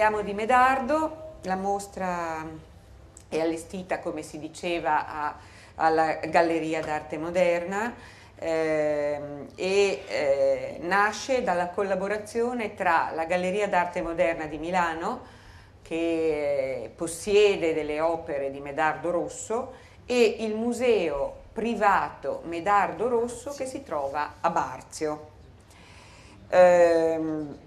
Parliamo di Medardo, la mostra è allestita, come si diceva, a, alla Galleria d'Arte Moderna ehm, e eh, nasce dalla collaborazione tra la Galleria d'Arte Moderna di Milano, che possiede delle opere di Medardo Rosso, e il museo privato Medardo Rosso che si trova a Barzio. Ehm,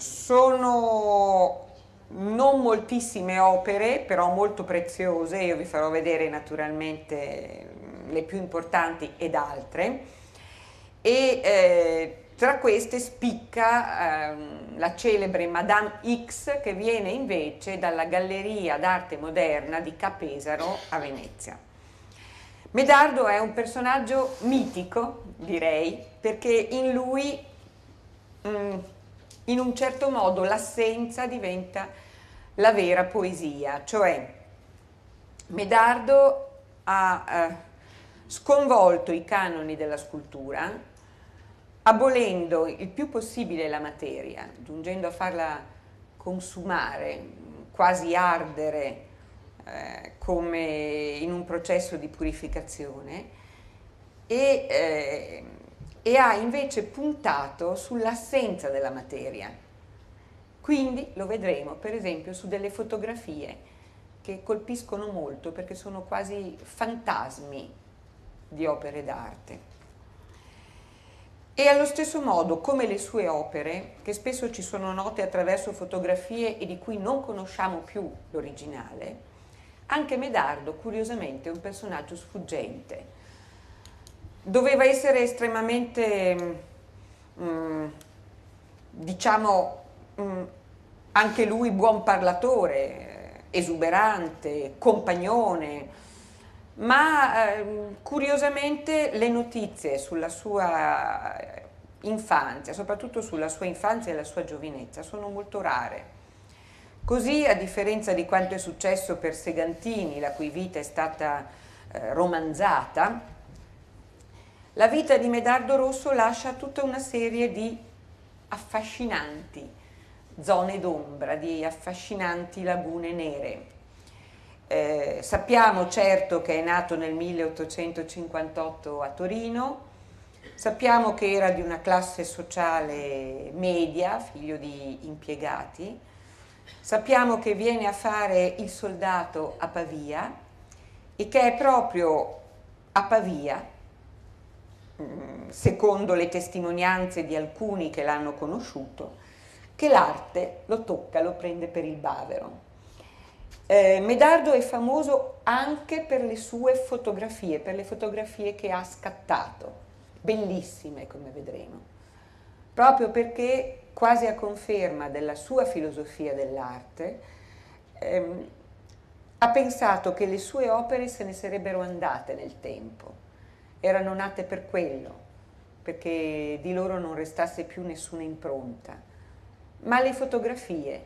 sono non moltissime opere, però molto preziose, io vi farò vedere naturalmente mm, le più importanti ed altre. E eh, tra queste spicca eh, la celebre Madame X che viene invece dalla Galleria d'arte moderna di Capesaro a Venezia. Medardo è un personaggio mitico, direi, perché in lui mh, mm, in un certo modo l'assenza diventa la vera poesia, cioè Medardo ha eh, sconvolto i canoni della scultura, abolendo il più possibile la materia, giungendo a farla consumare, quasi ardere eh, come in un processo di purificazione e eh, e ha invece puntato sull'assenza della materia. Quindi lo vedremo per esempio su delle fotografie che colpiscono molto perché sono quasi fantasmi di opere d'arte. E allo stesso modo, come le sue opere, che spesso ci sono note attraverso fotografie e di cui non conosciamo più l'originale, anche Medardo, curiosamente, è un personaggio sfuggente, doveva essere estremamente, mh, mm, mm, diciamo, mh, mm, anche lui buon parlatore, esuberante, compagnone, ma eh, curiosamente le notizie sulla sua infanzia, soprattutto sulla sua infanzia e la sua giovinezza, sono molto rare. Così, a differenza di quanto è successo per Segantini, la cui vita è stata eh, romanzata, la vita di Medardo Rosso lascia tutta una serie di affascinanti zone d'ombra, di affascinanti lagune nere. Eh, sappiamo certo che è nato nel 1858 a Torino, sappiamo che era di una classe sociale media, figlio di impiegati, sappiamo che viene a fare il soldato a Pavia e che è proprio a Pavia Mm, secondo le testimonianze di alcuni che l'hanno conosciuto, che l'arte lo tocca, lo prende per il bavero. Eh, Medardo è famoso anche per le sue fotografie, per le fotografie che ha scattato, bellissime come vedremo, proprio perché quasi a conferma della sua filosofia dell'arte, ehm, ha pensato che le sue opere se ne sarebbero andate nel tempo erano nate per quello, perché di loro non restasse più nessuna impronta. Ma le fotografie,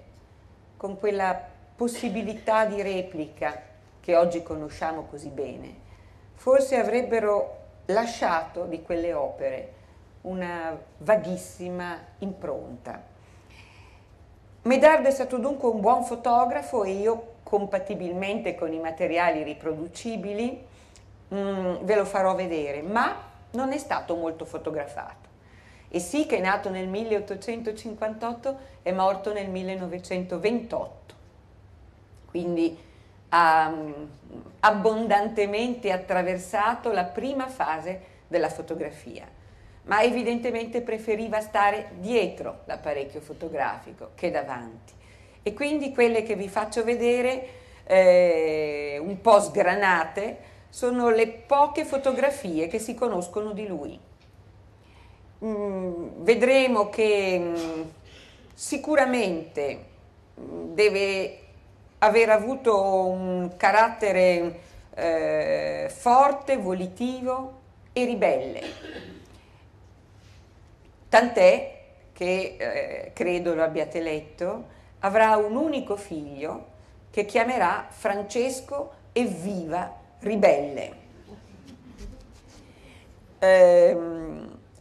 con quella possibilità di replica che oggi conosciamo così bene, forse avrebbero lasciato di quelle opere una vaghissima impronta. Medardo è stato dunque un buon fotografo e io, compatibilmente con i materiali riproducibili, mm, ve lo farò vedere, ma non è stato molto fotografato. E sì che è nato nel 1858, è morto nel 1928, quindi ha ehm, abbondantemente attraversato la prima fase della fotografia, ma evidentemente preferiva stare dietro l'apparecchio fotografico che davanti. E quindi quelle che vi faccio vedere eh, un po' sgranate sono le poche fotografie che si conoscono di lui. Mm, vedremo che mm, sicuramente mm, deve aver avuto un carattere eh, forte, volitivo e ribelle. Tant'è che, eh, credo lo abbiate letto, avrà un unico figlio che chiamerà Francesco Evviva ribelle. Eh,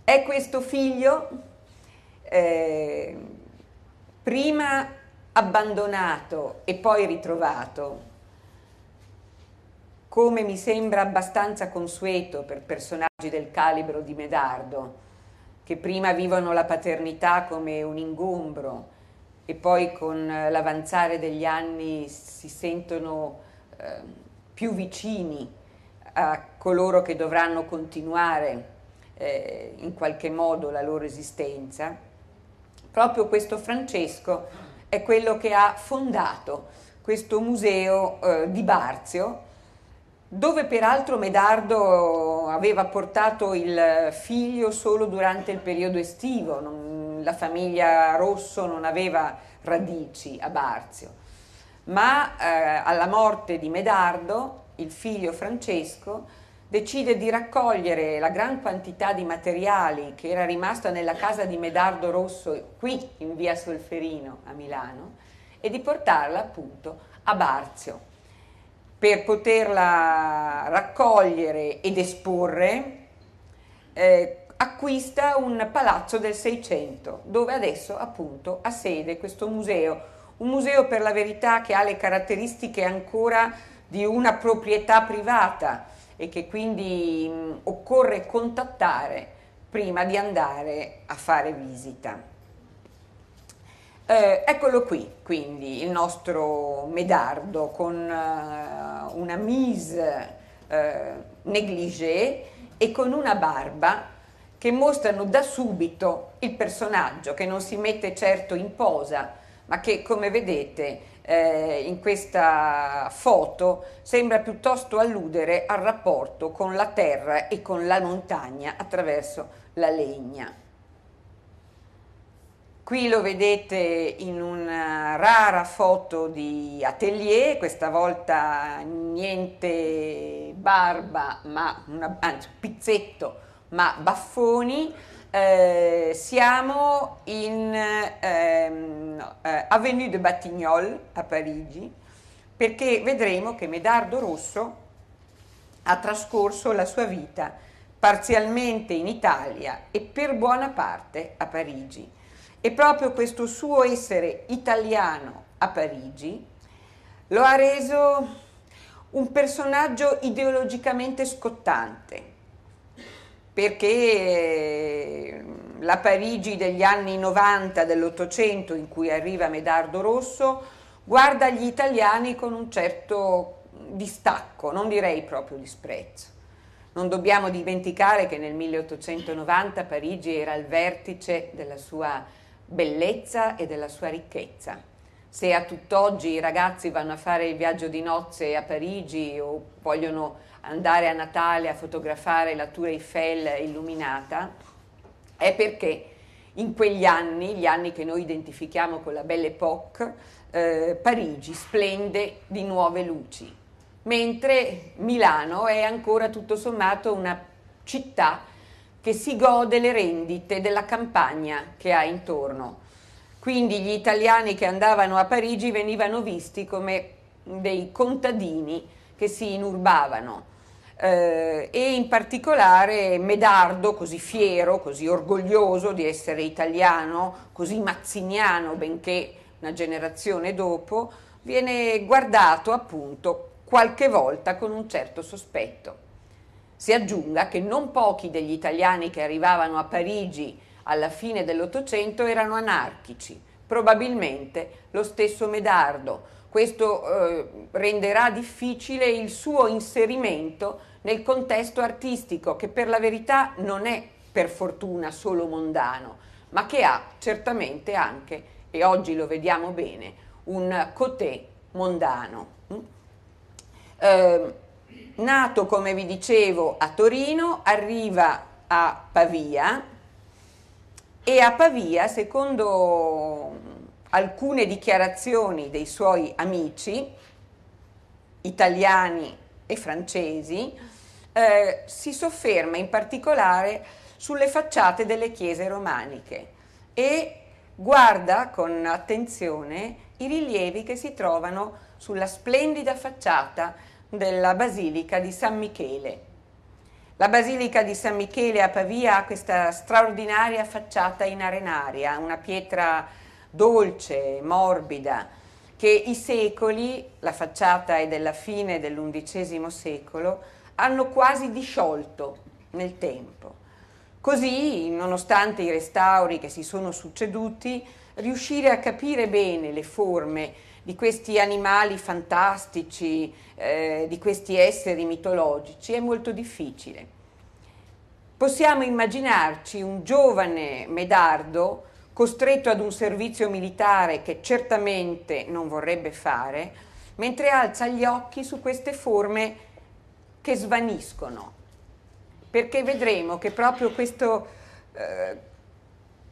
è questo figlio eh, prima abbandonato e poi ritrovato, come mi sembra abbastanza consueto per personaggi del calibro di Medardo, che prima vivono la paternità come un ingombro e poi con eh, l'avanzare degli anni si sentono eh, più vicini a coloro che dovranno continuare eh, in qualche modo la loro esistenza, proprio questo Francesco è quello che ha fondato questo museo eh, di Barzio, dove peraltro Medardo aveva portato il figlio solo durante il periodo estivo, non, la famiglia Rosso non aveva radici a Barzio ma eh, alla morte di Medardo, il figlio Francesco, decide di raccogliere la gran quantità di materiali che era rimasta nella casa di Medardo Rosso qui in via Solferino a Milano e di portarla appunto a Barzio per poterla raccogliere ed esporre eh, acquista un palazzo del Seicento dove adesso appunto ha sede questo museo un museo per la verità che ha le caratteristiche ancora di una proprietà privata e che quindi mh, occorre contattare prima di andare a fare visita. Eh, eccolo qui, quindi il nostro medardo con uh, una mise uh, negligée e con una barba che mostrano da subito il personaggio che non si mette certo in posa, ma che come vedete eh, in questa foto sembra piuttosto alludere al rapporto con la terra e con la montagna attraverso la legna. Qui lo vedete in una rara foto di atelier, questa volta niente barba, ma una, anzi pizzetto, ma baffoni eh, siamo in ehm, eh, Avenue de Batignolles a Parigi perché vedremo che Medardo Rosso ha trascorso la sua vita parzialmente in Italia e per buona parte a Parigi. E proprio questo suo essere italiano a Parigi lo ha reso un personaggio ideologicamente scottante perché mm, la Parigi degli anni 90 dell'Ottocento in cui arriva Medardo Rosso guarda gli italiani con un certo distacco, non direi proprio disprezzo. Non dobbiamo dimenticare che nel 1890 Parigi era al vertice della sua bellezza e della sua ricchezza. Se a tutt'oggi i ragazzi vanno a fare il viaggio di nozze a Parigi o vogliono andare a Natale a fotografare la Tour Eiffel illuminata, è perché in quegli anni, gli anni che noi identifichiamo con la Belle Époque, eh, Parigi splende di nuove luci, mentre Milano è ancora tutto sommato una città che si gode le rendite della campagna che ha intorno. Quindi gli italiani che andavano a Parigi venivano visti come dei contadini che si inurbavano eh, e in particolare Medardo, così fiero, così orgoglioso di essere italiano, così mazziniano, benché una generazione dopo, viene guardato appunto qualche volta con un certo sospetto. Si aggiunga che non pochi degli italiani che arrivavano a Parigi alla fine dell'Ottocento erano anarchici, probabilmente lo stesso Medardo. Questo eh, renderà difficile il suo inserimento nel contesto artistico che per la verità non è per fortuna solo mondano, ma che ha certamente anche, e oggi lo vediamo bene, un cotè mondano. Eh, nato, come vi dicevo, a Torino, arriva a Pavia e a Pavia, secondo alcune dichiarazioni dei suoi amici italiani e francesi, eh, si sofferma in particolare sulle facciate delle chiese romaniche e guarda con attenzione i rilievi che si trovano sulla splendida facciata della Basilica di San Michele. La Basilica di San Michele a Pavia ha questa straordinaria facciata in arenaria, una pietra dolce, morbida, che i secoli, la facciata è della fine dell'undicesimo secolo, hanno quasi disciolto nel tempo. Così, nonostante i restauri che si sono succeduti, riuscire a capire bene le forme di questi animali fantastici, eh, di questi esseri mitologici, è molto difficile. Possiamo immaginarci un giovane medardo costretto ad un servizio militare che certamente non vorrebbe fare, mentre alza gli occhi su queste forme che svaniscono, perché vedremo che proprio questo, eh,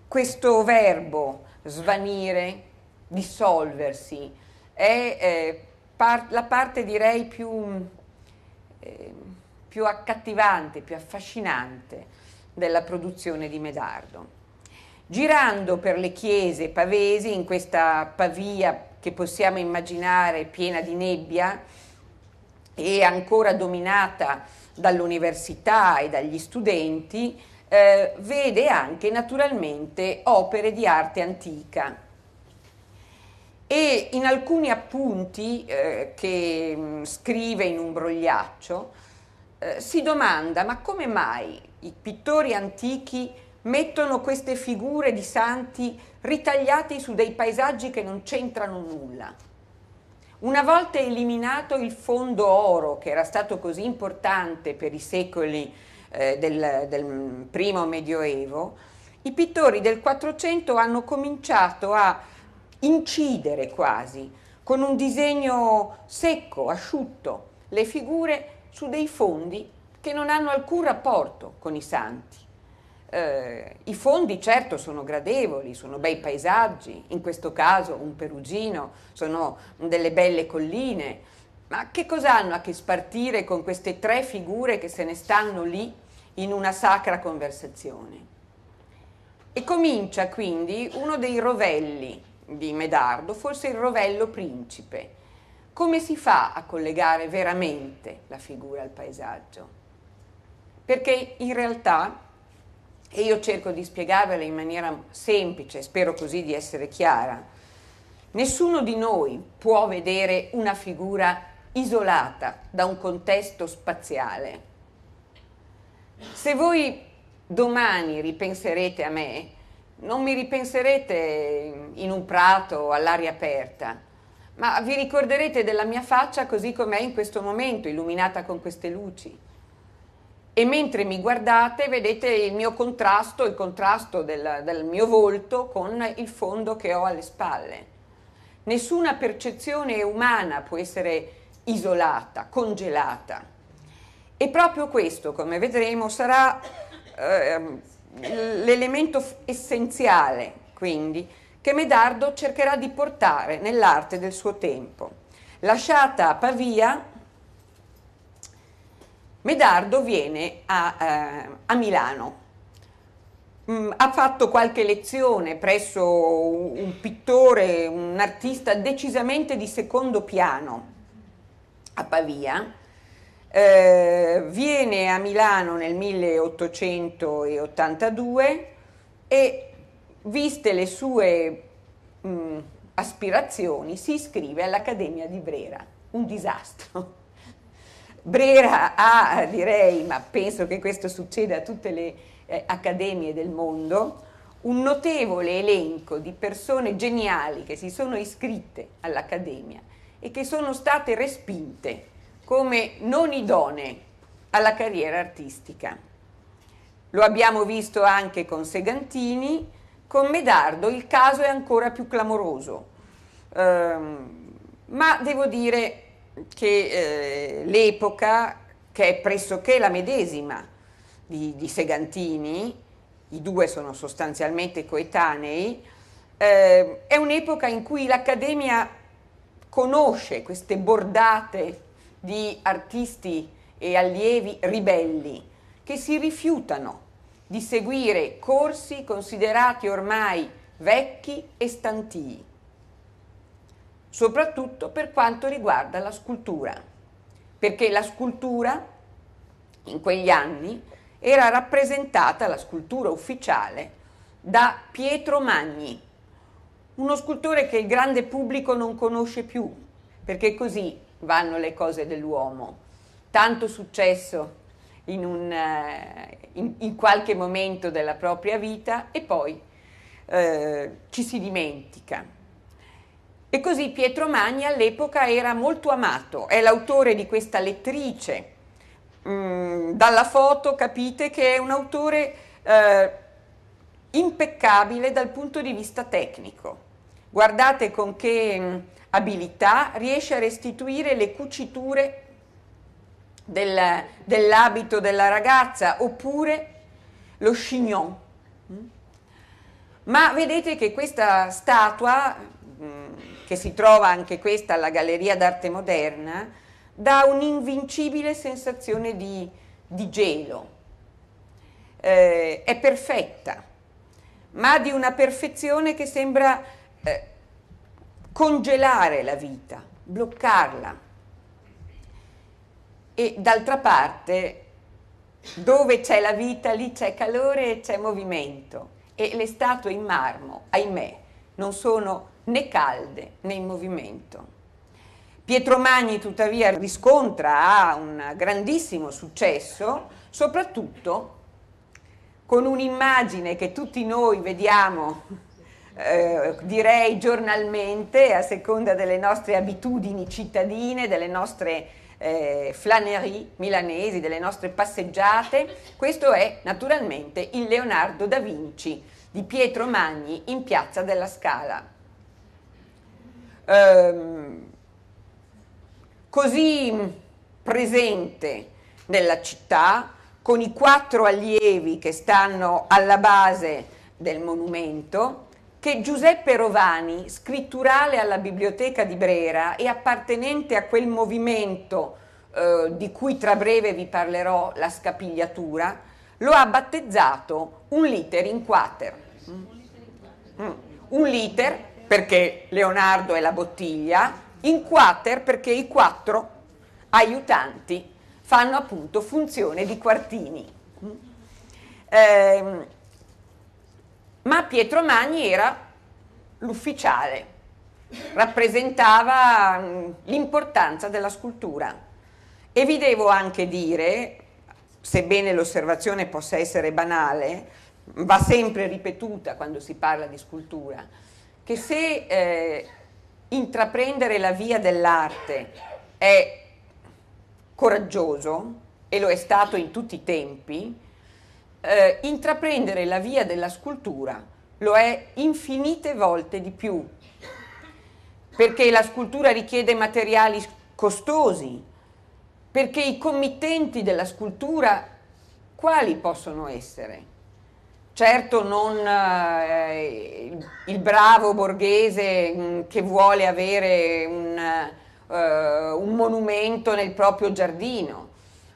questo verbo svanire, dissolversi, è eh, par- la parte direi più, eh, più accattivante, più affascinante della produzione di Medardo. Girando per le chiese pavesi in questa Pavia che possiamo immaginare piena di nebbia, e ancora dominata dall'università e dagli studenti, eh, vede anche naturalmente opere di arte antica. E in alcuni appunti eh, che mh, mm, scrive in un brogliaccio eh, si domanda ma come mai i pittori antichi mettono queste figure di santi ritagliati su dei paesaggi che non c'entrano nulla? Una volta eliminato il fondo oro, che era stato così importante per i secoli eh, del, del primo medioevo, i pittori del Quattrocento hanno cominciato a incidere quasi con un disegno secco, asciutto, le figure su dei fondi che non hanno alcun rapporto con i santi. Eh, I fondi certo sono gradevoli, sono bei paesaggi, in questo caso un perugino, sono delle belle colline, ma che cosa hanno a che spartire con queste tre figure che se ne stanno lì in una sacra conversazione? E comincia quindi uno dei rovelli di Medardo, forse il rovello principe. Come si fa a collegare veramente la figura al paesaggio? Perché in realtà e io cerco di spiegarvela in maniera semplice, spero così di essere chiara. Nessuno di noi può vedere una figura isolata da un contesto spaziale. Se voi domani ripenserete a me, non mi ripenserete in un prato all'aria aperta, ma vi ricorderete della mia faccia così com'è in questo momento, illuminata con queste luci e mentre mi guardate vedete il mio contrasto, il contrasto del, del mio volto con il fondo che ho alle spalle. Nessuna percezione umana può essere isolata, congelata. E proprio questo, come vedremo, sarà eh, l'elemento essenziale, quindi, che Medardo cercherà di portare nell'arte del suo tempo. Lasciata a Pavia, Medardo viene a, eh, a Milano, mm, ha fatto qualche lezione presso un pittore, un artista decisamente di secondo piano a Pavia, eh, viene a Milano nel 1882 e viste le sue mh, mm, aspirazioni si iscrive all'Accademia di Brera, un disastro Brera ha, direi, ma penso che questo succeda a tutte le eh, accademie del mondo, un notevole elenco di persone geniali che si sono iscritte all'Accademia e che sono state respinte come non idonee alla carriera artistica. Lo abbiamo visto anche con Segantini, con Medardo il caso è ancora più clamoroso, ehm, ma devo dire che eh, l'epoca, che è pressoché la medesima di, di Segantini, i due sono sostanzialmente coetanei, eh, è un'epoca in cui l'Accademia conosce queste bordate di artisti e allievi ribelli che si rifiutano di seguire corsi considerati ormai vecchi e stantii soprattutto per quanto riguarda la scultura, perché la scultura in quegli anni era rappresentata, la scultura ufficiale, da Pietro Magni, uno scultore che il grande pubblico non conosce più, perché così vanno le cose dell'uomo. Tanto successo in, un, eh, in, in qualche momento della propria vita e poi eh, ci si dimentica. E così Pietro Magni all'epoca era molto amato, è l'autore di questa lettrice. Mm, dalla foto capite che è un autore eh, impeccabile dal punto di vista tecnico. Guardate con che mm, abilità riesce a restituire le cuciture del, dell'abito della ragazza oppure lo chignon. Mm? Ma vedete che questa statua mh, mm, che si trova anche questa alla Galleria d'Arte Moderna, dà un'invincibile sensazione di, di gelo. Eh, è perfetta, ma di una perfezione che sembra eh, congelare la vita, bloccarla. E d'altra parte, dove c'è la vita, lì c'è calore e c'è movimento. E le statue in marmo, ahimè, non sono né calde né in movimento. Pietro Magni tuttavia riscontra un grandissimo successo, soprattutto con un'immagine che tutti noi vediamo, eh, direi giornalmente, a seconda delle nostre abitudini cittadine, delle nostre eh, flanerie milanesi, delle nostre passeggiate. Questo è naturalmente il Leonardo da Vinci di Pietro Magni in Piazza della Scala ehm, così presente nella città, con i quattro allievi che stanno alla base del monumento, che Giuseppe Rovani, scritturale alla biblioteca di Brera e appartenente a quel movimento eh, di cui tra breve vi parlerò, la scapigliatura, lo ha battezzato un liter in quater. Mm. mm. Un liter perché Leonardo è la bottiglia, in quater perché i quattro aiutanti fanno appunto funzione di quartini. Eh, ma Pietro Magni era l'ufficiale, rappresentava mm, l'importanza della scultura e vi devo anche dire, sebbene l'osservazione possa essere banale, va sempre ripetuta quando si parla di scultura, che se eh, intraprendere la via dell'arte è coraggioso, e lo è stato in tutti i tempi, eh, intraprendere la via della scultura lo è infinite volte di più, perché la scultura richiede materiali costosi, perché i committenti della scultura quali possono essere? certo non eh, il bravo borghese mh, mm, che vuole avere un, eh, un, monumento nel proprio giardino.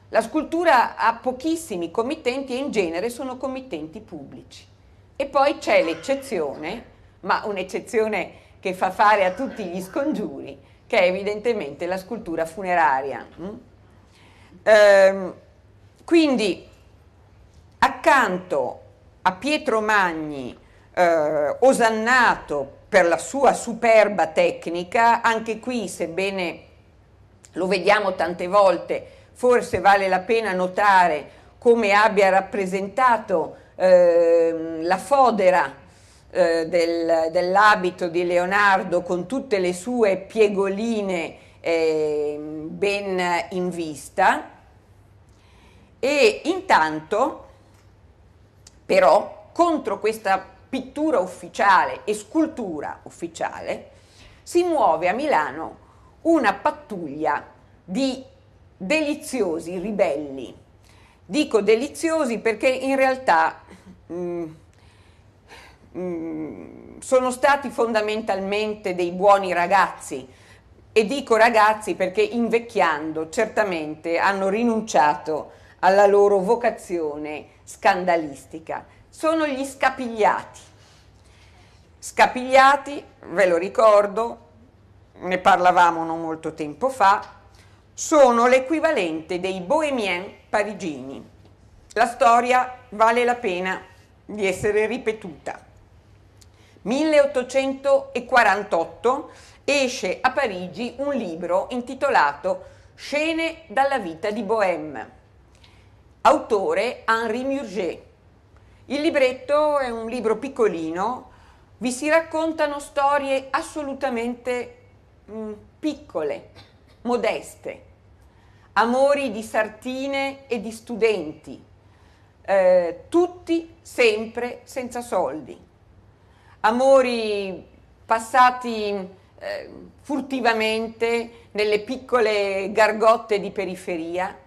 La scultura ha pochissimi committenti e in genere sono committenti pubblici. E poi c'è l'eccezione, ma un'eccezione che fa fare a tutti gli scongiuri, che è evidentemente la scultura funeraria. Mm? Ehm, quindi accanto a Pietro Magni, eh, osannato per la sua superba tecnica, anche qui, sebbene lo vediamo tante volte, forse vale la pena notare come abbia rappresentato eh, la fodera eh, del, dell'abito di Leonardo con tutte le sue piegoline eh, ben in vista e intanto però contro questa pittura ufficiale e scultura ufficiale si muove a Milano una pattuglia di deliziosi ribelli. Dico deliziosi perché in realtà mm, mm, sono stati fondamentalmente dei buoni ragazzi e dico ragazzi perché invecchiando certamente hanno rinunciato alla loro vocazione scandalistica. Sono gli scapigliati. Scapigliati, ve lo ricordo, ne parlavamo non molto tempo fa, sono l'equivalente dei bohemien parigini. La storia vale la pena di essere ripetuta. 1848 esce a Parigi un libro intitolato Scene dalla vita di Bohème Autore Henri Murger. Il libretto è un libro piccolino, vi si raccontano storie assolutamente mh, mm, piccole, modeste, amori di sartine e di studenti, eh, tutti sempre senza soldi, amori passati eh, furtivamente nelle piccole gargotte di periferia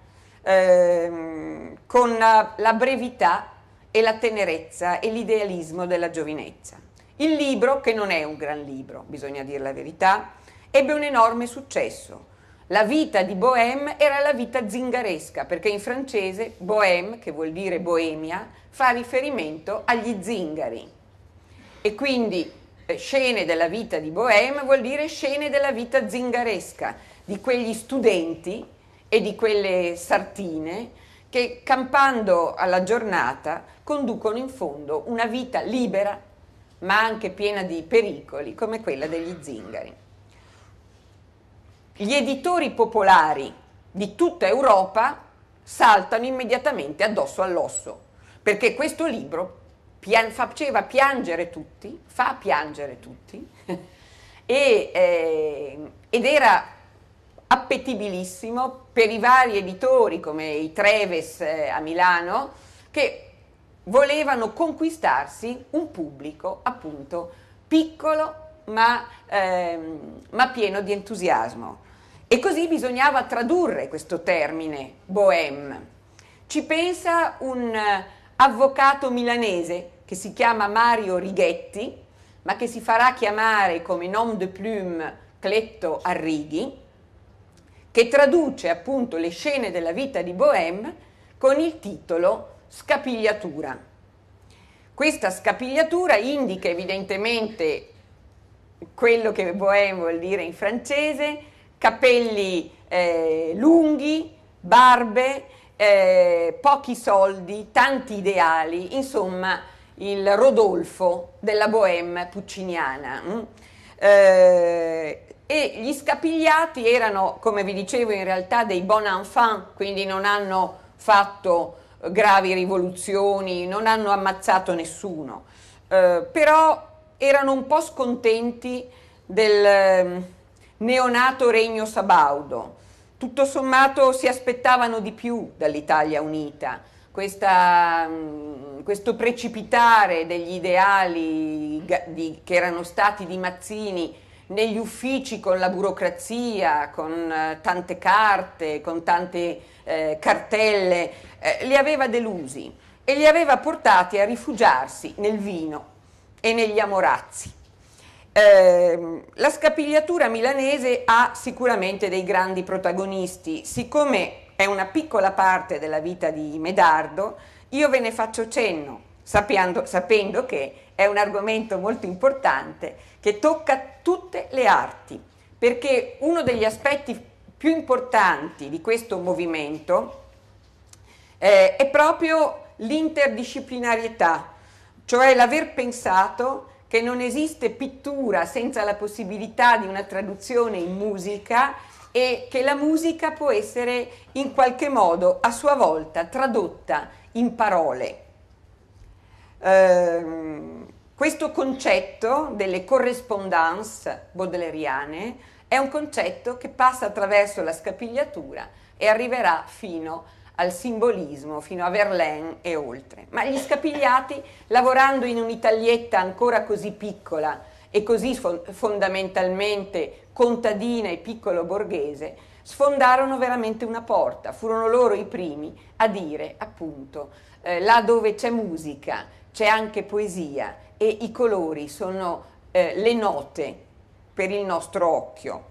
Ehm, con la brevità e la tenerezza e l'idealismo della giovinezza. Il libro, che non è un gran libro, bisogna dire la verità, ebbe un enorme successo. La vita di Bohème era la vita zingaresca, perché in francese Bohème, che vuol dire boemia, fa riferimento agli zingari. E quindi eh, scene della vita di Bohème vuol dire scene della vita zingaresca, di quegli studenti e di quelle sartine che campando alla giornata conducono in fondo una vita libera ma anche piena di pericoli come quella degli zingari. Gli editori popolari di tutta Europa saltano immediatamente addosso all'osso perché questo libro pian- faceva piangere tutti, fa piangere tutti e, eh, ed era appetibilissimo per i vari editori come i Treves eh, a Milano che volevano conquistarsi un pubblico appunto piccolo ma, ehm, ma pieno di entusiasmo. E così bisognava tradurre questo termine bohème. Ci pensa un eh, avvocato milanese che si chiama Mario Righetti, ma che si farà chiamare come nom de plume Cletto Arrighi, che traduce appunto le scene della vita di Bohème con il titolo Scapigliatura. Questa scapigliatura indica evidentemente quello che Bohème vuol dire in francese, capelli eh, lunghi, barbe, eh, pochi soldi, tanti ideali, insomma il Rodolfo della Bohème pucciniana. Mm? Eh, e gli scapigliati erano, come vi dicevo, in realtà dei bon enfant, quindi non hanno fatto eh, gravi rivoluzioni, non hanno ammazzato nessuno, eh, però erano un po' scontenti del ehm, neonato regno sabaudo. Tutto sommato si aspettavano di più dall'Italia unita, Questa, mm, questo precipitare degli ideali di, che erano stati di Mazzini negli uffici con la burocrazia, con eh, tante carte, con tante eh, cartelle, eh, li aveva delusi e li aveva portati a rifugiarsi nel vino e negli amorazzi. Ehm, la scapigliatura milanese ha sicuramente dei grandi protagonisti, siccome è una piccola parte della vita di Medardo, io ve ne faccio cenno, sapendo, sapendo che è un argomento molto importante che tocca tutte le arti, perché uno degli aspetti più importanti di questo movimento eh, è proprio l'interdisciplinarietà, cioè l'aver pensato che non esiste pittura senza la possibilità di una traduzione in musica e che la musica può essere in qualche modo a sua volta tradotta in parole. Ehm, questo concetto delle correspondance baudelairiane è un concetto che passa attraverso la scapigliatura e arriverà fino al simbolismo, fino a Verlaine e oltre. Ma gli scapigliati, lavorando in un'Italietta ancora così piccola e così fondamentalmente contadina e piccolo borghese, sfondarono veramente una porta, furono loro i primi a dire appunto eh, là dove c'è musica, c'è anche poesia e i colori sono eh, le note per il nostro occhio.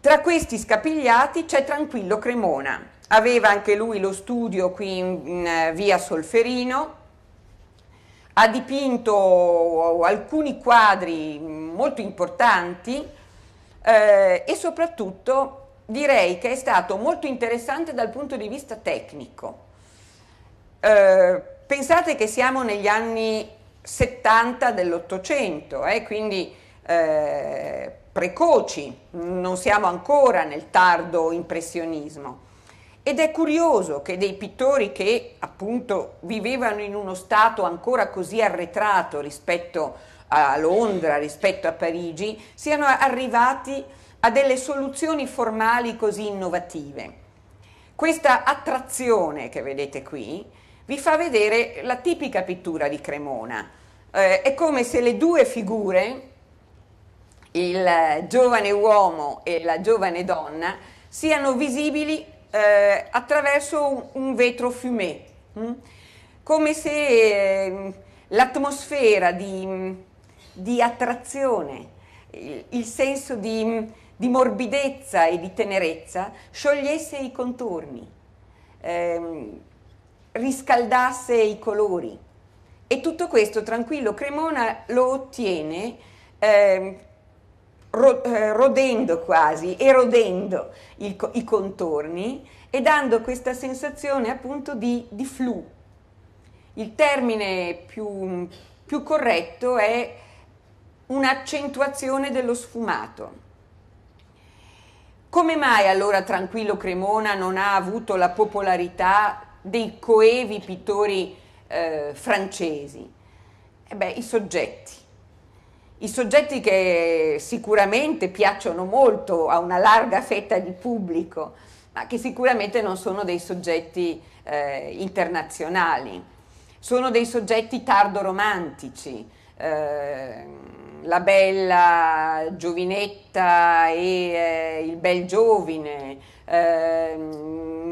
Tra questi scapigliati c'è Tranquillo Cremona, aveva anche lui lo studio qui in, in eh, via Solferino, ha dipinto eh, alcuni quadri molto importanti eh, e soprattutto direi che è stato molto interessante dal punto di vista tecnico. Eh, pensate che siamo negli anni 70 dell'Ottocento, eh, quindi eh, precoci, non siamo ancora nel tardo impressionismo. Ed è curioso che dei pittori che appunto vivevano in uno stato ancora così arretrato rispetto a Londra, rispetto a Parigi, siano arrivati a delle soluzioni formali così innovative. Questa attrazione che vedete qui vi fa vedere la tipica pittura di Cremona. Eh, è come se le due figure, il giovane uomo e la giovane donna, siano visibili eh, attraverso un, vetro fumé, hm? come se eh, l'atmosfera di, di attrazione, il, il senso di, di, morbidezza e di tenerezza sciogliesse i contorni. Eh, riscaldasse i colori. E tutto questo tranquillo Cremona lo ottiene eh, ro- eh, rodendo quasi, erodendo il, i contorni e dando questa sensazione appunto di, di flu. Il termine più, più corretto è un'accentuazione dello sfumato. Come mai allora Tranquillo Cremona non ha avuto la popolarità dei coevi pittori eh, francesi? Eh beh, i soggetti. I soggetti che sicuramente piacciono molto a una larga fetta di pubblico, ma che sicuramente non sono dei soggetti eh, internazionali. Sono dei soggetti tardo-romantici. Eh, la bella giovinetta e eh, il bel giovine, eh,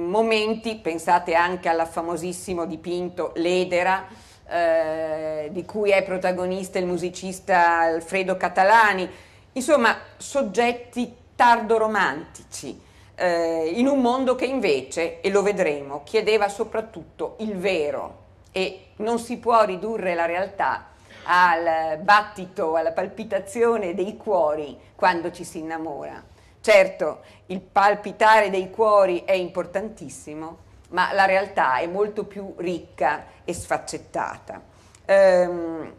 momenti, pensate anche al famosissimo dipinto L'Edera, eh, di cui è protagonista il musicista Alfredo Catalani, insomma soggetti tardo-romantici, eh, in un mondo che invece, e lo vedremo, chiedeva soprattutto il vero e non si può ridurre la realtà al battito, alla palpitazione dei cuori quando ci si innamora. Certo, il palpitare dei cuori è importantissimo, ma la realtà è molto più ricca e sfaccettata. Ehm,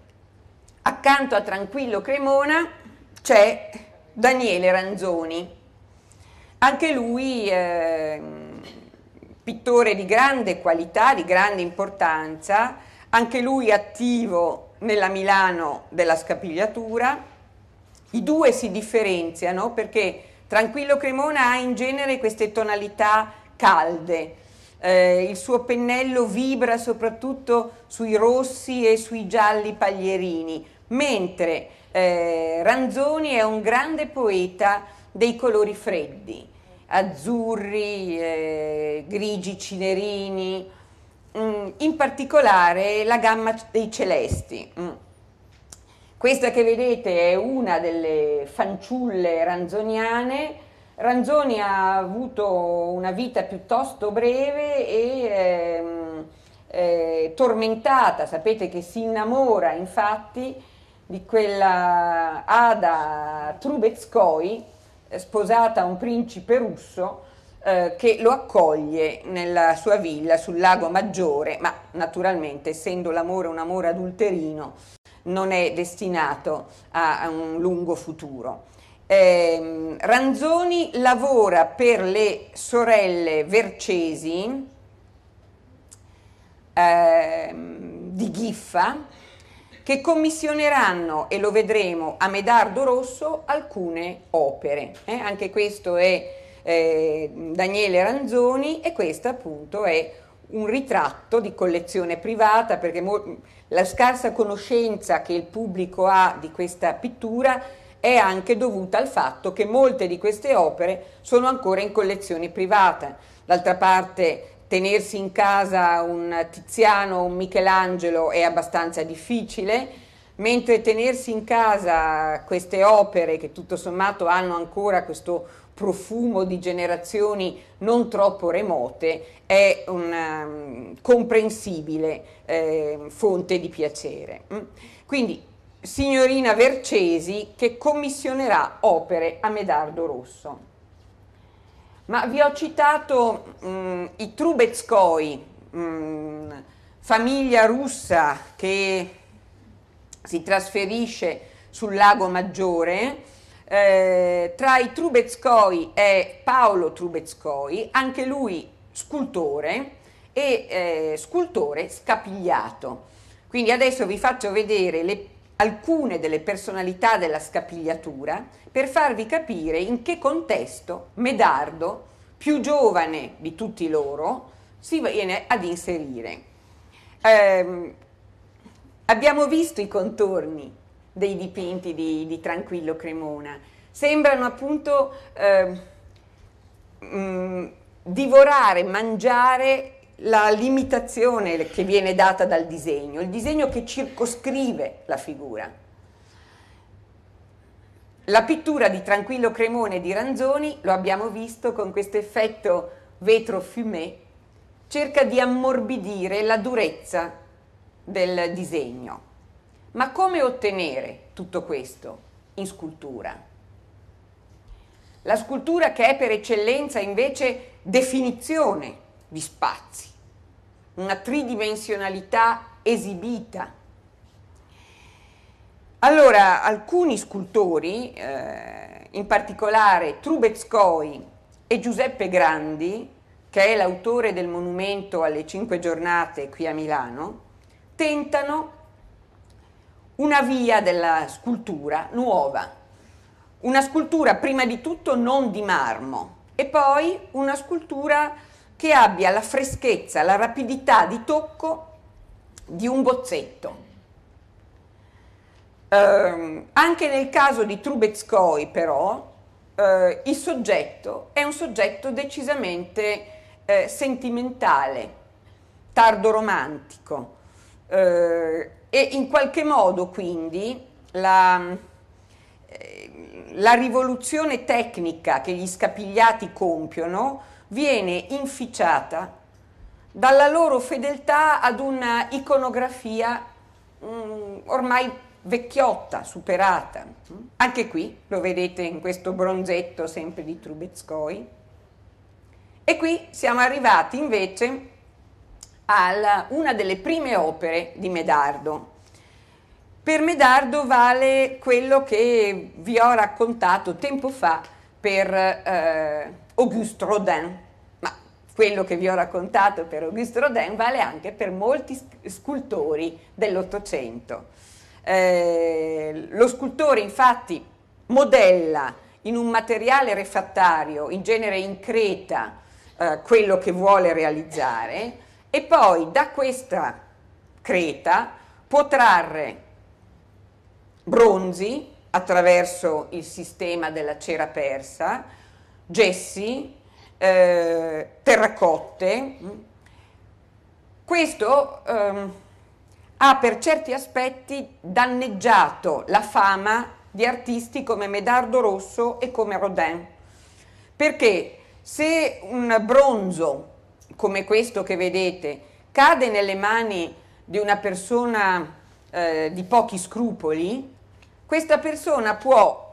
accanto a Tranquillo Cremona c'è Daniele Ranzoni, anche lui eh, pittore di grande qualità, di grande importanza, anche lui attivo nella Milano della scapigliatura. I due si differenziano perché Tranquillo Cremona ha in genere queste tonalità calde, eh, il suo pennello vibra soprattutto sui rossi e sui gialli paglierini, mentre eh, Ranzoni è un grande poeta dei colori freddi, azzurri, eh, grigi cinerini, mm, in particolare la gamma dei celesti. Mm. Questa che vedete è una delle fanciulle ranzoniane. Ranzoni ha avuto una vita piuttosto breve e ehm, eh, tormentata, sapete che si innamora infatti di quella Ada Trubetskoi, sposata a un principe russo, eh, che lo accoglie nella sua villa sul lago Maggiore, ma naturalmente essendo l'amore un amore adulterino, non è destinato a, a un lungo futuro. Eh, Ranzoni lavora per le sorelle Vercesi eh, di Giffa che commissioneranno, e lo vedremo, a Medardo Rosso alcune opere. Eh, anche questo è eh, Daniele Ranzoni e questa appunto è un ritratto di collezione privata perché mo- la scarsa conoscenza che il pubblico ha di questa pittura è anche dovuta al fatto che molte di queste opere sono ancora in collezione privata. D'altra parte tenersi in casa un Tiziano o un Michelangelo è abbastanza difficile, mentre tenersi in casa queste opere che tutto sommato hanno ancora questo profumo di generazioni non troppo remote, è una um, ehm, comprensibile eh, fonte di piacere. Mm? Quindi, signorina Vercesi che commissionerà opere a Medardo Rosso. Ma vi ho citato um, i Trubetskoi, um, famiglia russa che si trasferisce sul lago Maggiore, eh, tra i Trubezkoi è Paolo Trubezkoi, anche lui scultore e eh, scultore scapigliato. Quindi adesso vi faccio vedere le, alcune delle personalità della scapigliatura per farvi capire in che contesto Medardo, più giovane di tutti loro, si viene ad inserire. Eh, abbiamo visto i contorni dei dipinti di, di Tranquillo Cremona. Sembrano appunto eh, mh, mm, divorare, mangiare la limitazione che viene data dal disegno, il disegno che circoscrive la figura. La pittura di Tranquillo Cremone di Ranzoni, lo abbiamo visto con questo effetto vetro fumé, cerca di ammorbidire la durezza del disegno. Ma come ottenere tutto questo in scultura? La scultura che è per eccellenza invece definizione di spazi, una tridimensionalità esibita. Allora, alcuni scultori, eh, in particolare Trubetskoi e Giuseppe Grandi, che è l'autore del monumento alle cinque giornate qui a Milano, tentano una via della scultura nuova, una scultura prima di tutto non di marmo e poi una scultura che abbia la freschezza, la rapidità di tocco di un bozzetto. Eh, anche nel caso di Trubetskoi però eh, il soggetto è un soggetto decisamente eh, sentimentale, tardo romantico, eh, e in qualche modo quindi la, eh, la rivoluzione tecnica che gli scapigliati compiono viene inficiata dalla loro fedeltà ad una iconografia mh, mm, ormai vecchiotta, superata. Anche qui lo vedete in questo bronzetto sempre di Trubetskoi. E qui siamo arrivati invece alla, una delle prime opere di Medardo. Per Medardo vale quello che vi ho raccontato tempo fa per eh, Auguste Rodin, ma quello che vi ho raccontato per Auguste Rodin vale anche per molti scultori dell'Ottocento. Eh, lo scultore infatti modella in un materiale refattario, in genere in creta, eh, quello che vuole realizzare, e poi da questa creta può trarre bronzi attraverso il sistema della cera persa, gessi, eh, terracotte. Questo ehm, ha per certi aspetti danneggiato la fama di artisti come Medardo Rosso e come Rodin, perché se un bronzo come questo che vedete cade nelle mani di una persona eh, di pochi scrupoli, questa persona può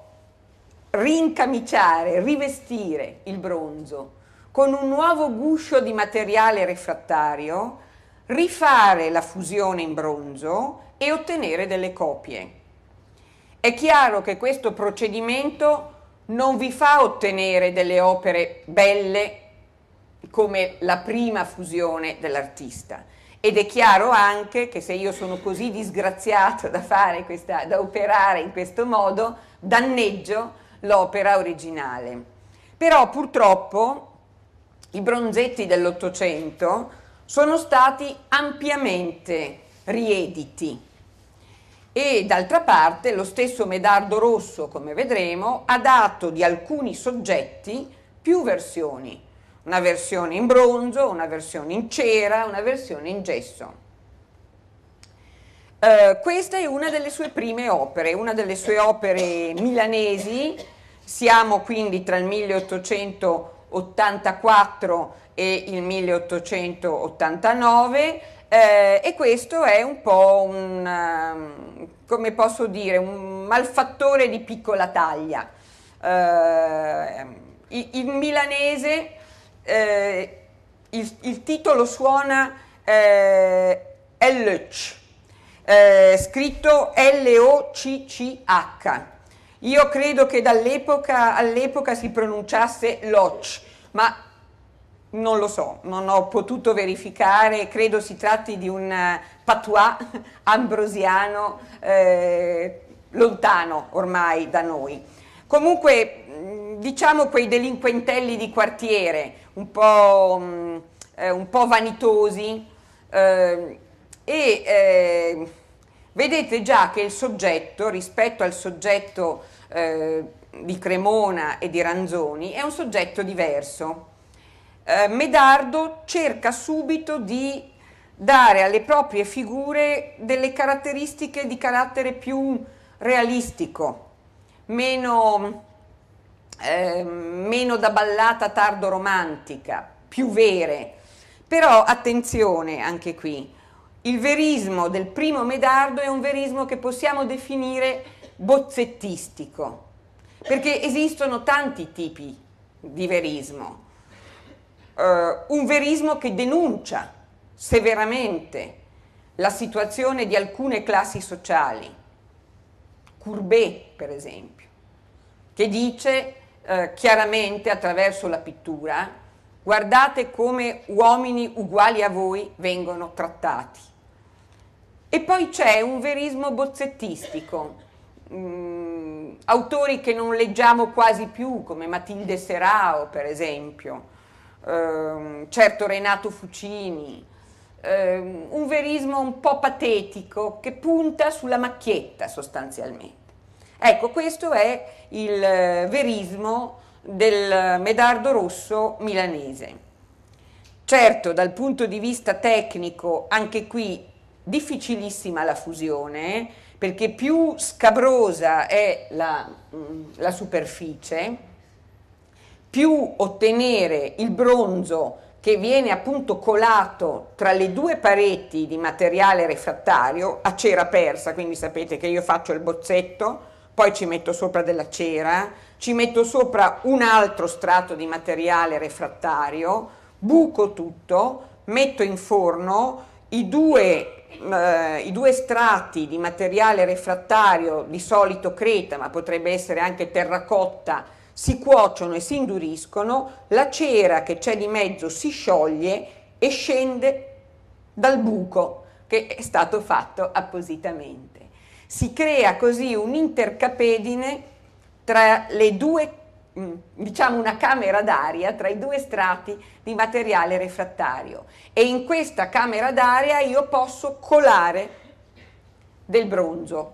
rincamiciare, rivestire il bronzo con un nuovo guscio di materiale refrattario, rifare la fusione in bronzo e ottenere delle copie. È chiaro che questo procedimento non vi fa ottenere delle opere belle come la prima fusione dell'artista. Ed è chiaro anche che se io sono così disgraziato da, questa, da operare in questo modo, danneggio l'opera originale. Però purtroppo i bronzetti dell'Ottocento sono stati ampiamente riediti e d'altra parte lo stesso Medardo Rosso, come vedremo, ha dato di alcuni soggetti più versioni, una versione in bronzo, una versione in cera, una versione in gesso. Eh, questa è una delle sue prime opere, una delle sue opere milanesi, siamo quindi tra il 1884 e il 1889 eh, e questo è un po' un, ehm, come posso dire, un malfattore di piccola taglia. Eh, il, il milanese eh, il, il, titolo suona eh, Elch, eh, scritto L-O-C-C-H. Io credo che dall'epoca all'epoca si pronunciasse Loch, ma non lo so, non ho potuto verificare, credo si tratti di un eh, patois ambrosiano eh, lontano ormai da noi. Comunque, diciamo quei delinquentelli di quartiere, un po', mh, mm, eh, un po vanitosi ehm, eh, e vedete già che il soggetto rispetto al soggetto eh, di Cremona e di Ranzoni è un soggetto diverso. Eh, Medardo cerca subito di dare alle proprie figure delle caratteristiche di carattere più realistico, meno eh, meno da ballata tardo romantica, più vere. Però attenzione anche qui, il verismo del primo Medardo è un verismo che possiamo definire bozzettistico, perché esistono tanti tipi di verismo. Uh, un verismo che denuncia severamente la situazione di alcune classi sociali, Courbet per esempio, che dice eh, chiaramente attraverso la pittura, guardate come uomini uguali a voi vengono trattati. E poi c'è un verismo bozzettistico, mh, mm, autori che non leggiamo quasi più, come Matilde Serao per esempio, ehm, certo Renato Fucini, ehm, un verismo un po' patetico che punta sulla macchietta sostanzialmente. Ecco, questo è il eh, verismo del medardo rosso milanese. Certo, dal punto di vista tecnico, anche qui difficilissima la fusione, eh, perché più scabrosa è la, mm, la superficie, più ottenere il bronzo che viene appunto colato tra le due pareti di materiale refrattario a cera persa, quindi sapete che io faccio il bozzetto poi ci metto sopra della cera, ci metto sopra un altro strato di materiale refrattario, buco tutto, metto in forno i due Uh, i due strati di materiale refrattario, di solito creta, ma potrebbe essere anche terracotta, si cuociono e si induriscono, la cera che c'è di mezzo si scioglie e scende dal buco che è stato fatto appositamente. Si crea così un'intercapedine tra le due, mm, diciamo una camera d'aria, tra i due strati di materiale refrattario. E in questa camera d'aria io posso colare del bronzo.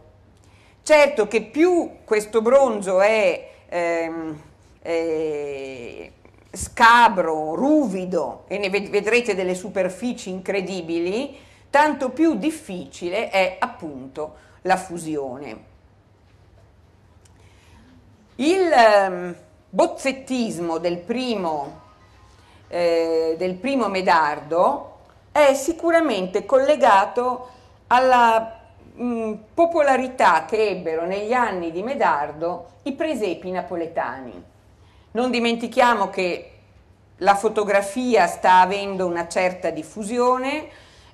Certo che più questo bronzo è ehm, eh, scabro, ruvido e ne vedrete delle superfici incredibili, tanto più difficile è appunto la fusione. Il ehm, bozzettismo del primo, eh, del primo Medardo è sicuramente collegato alla mh, mm, popolarità che ebbero negli anni di Medardo i presepi napoletani. Non dimentichiamo che la fotografia sta avendo una certa diffusione,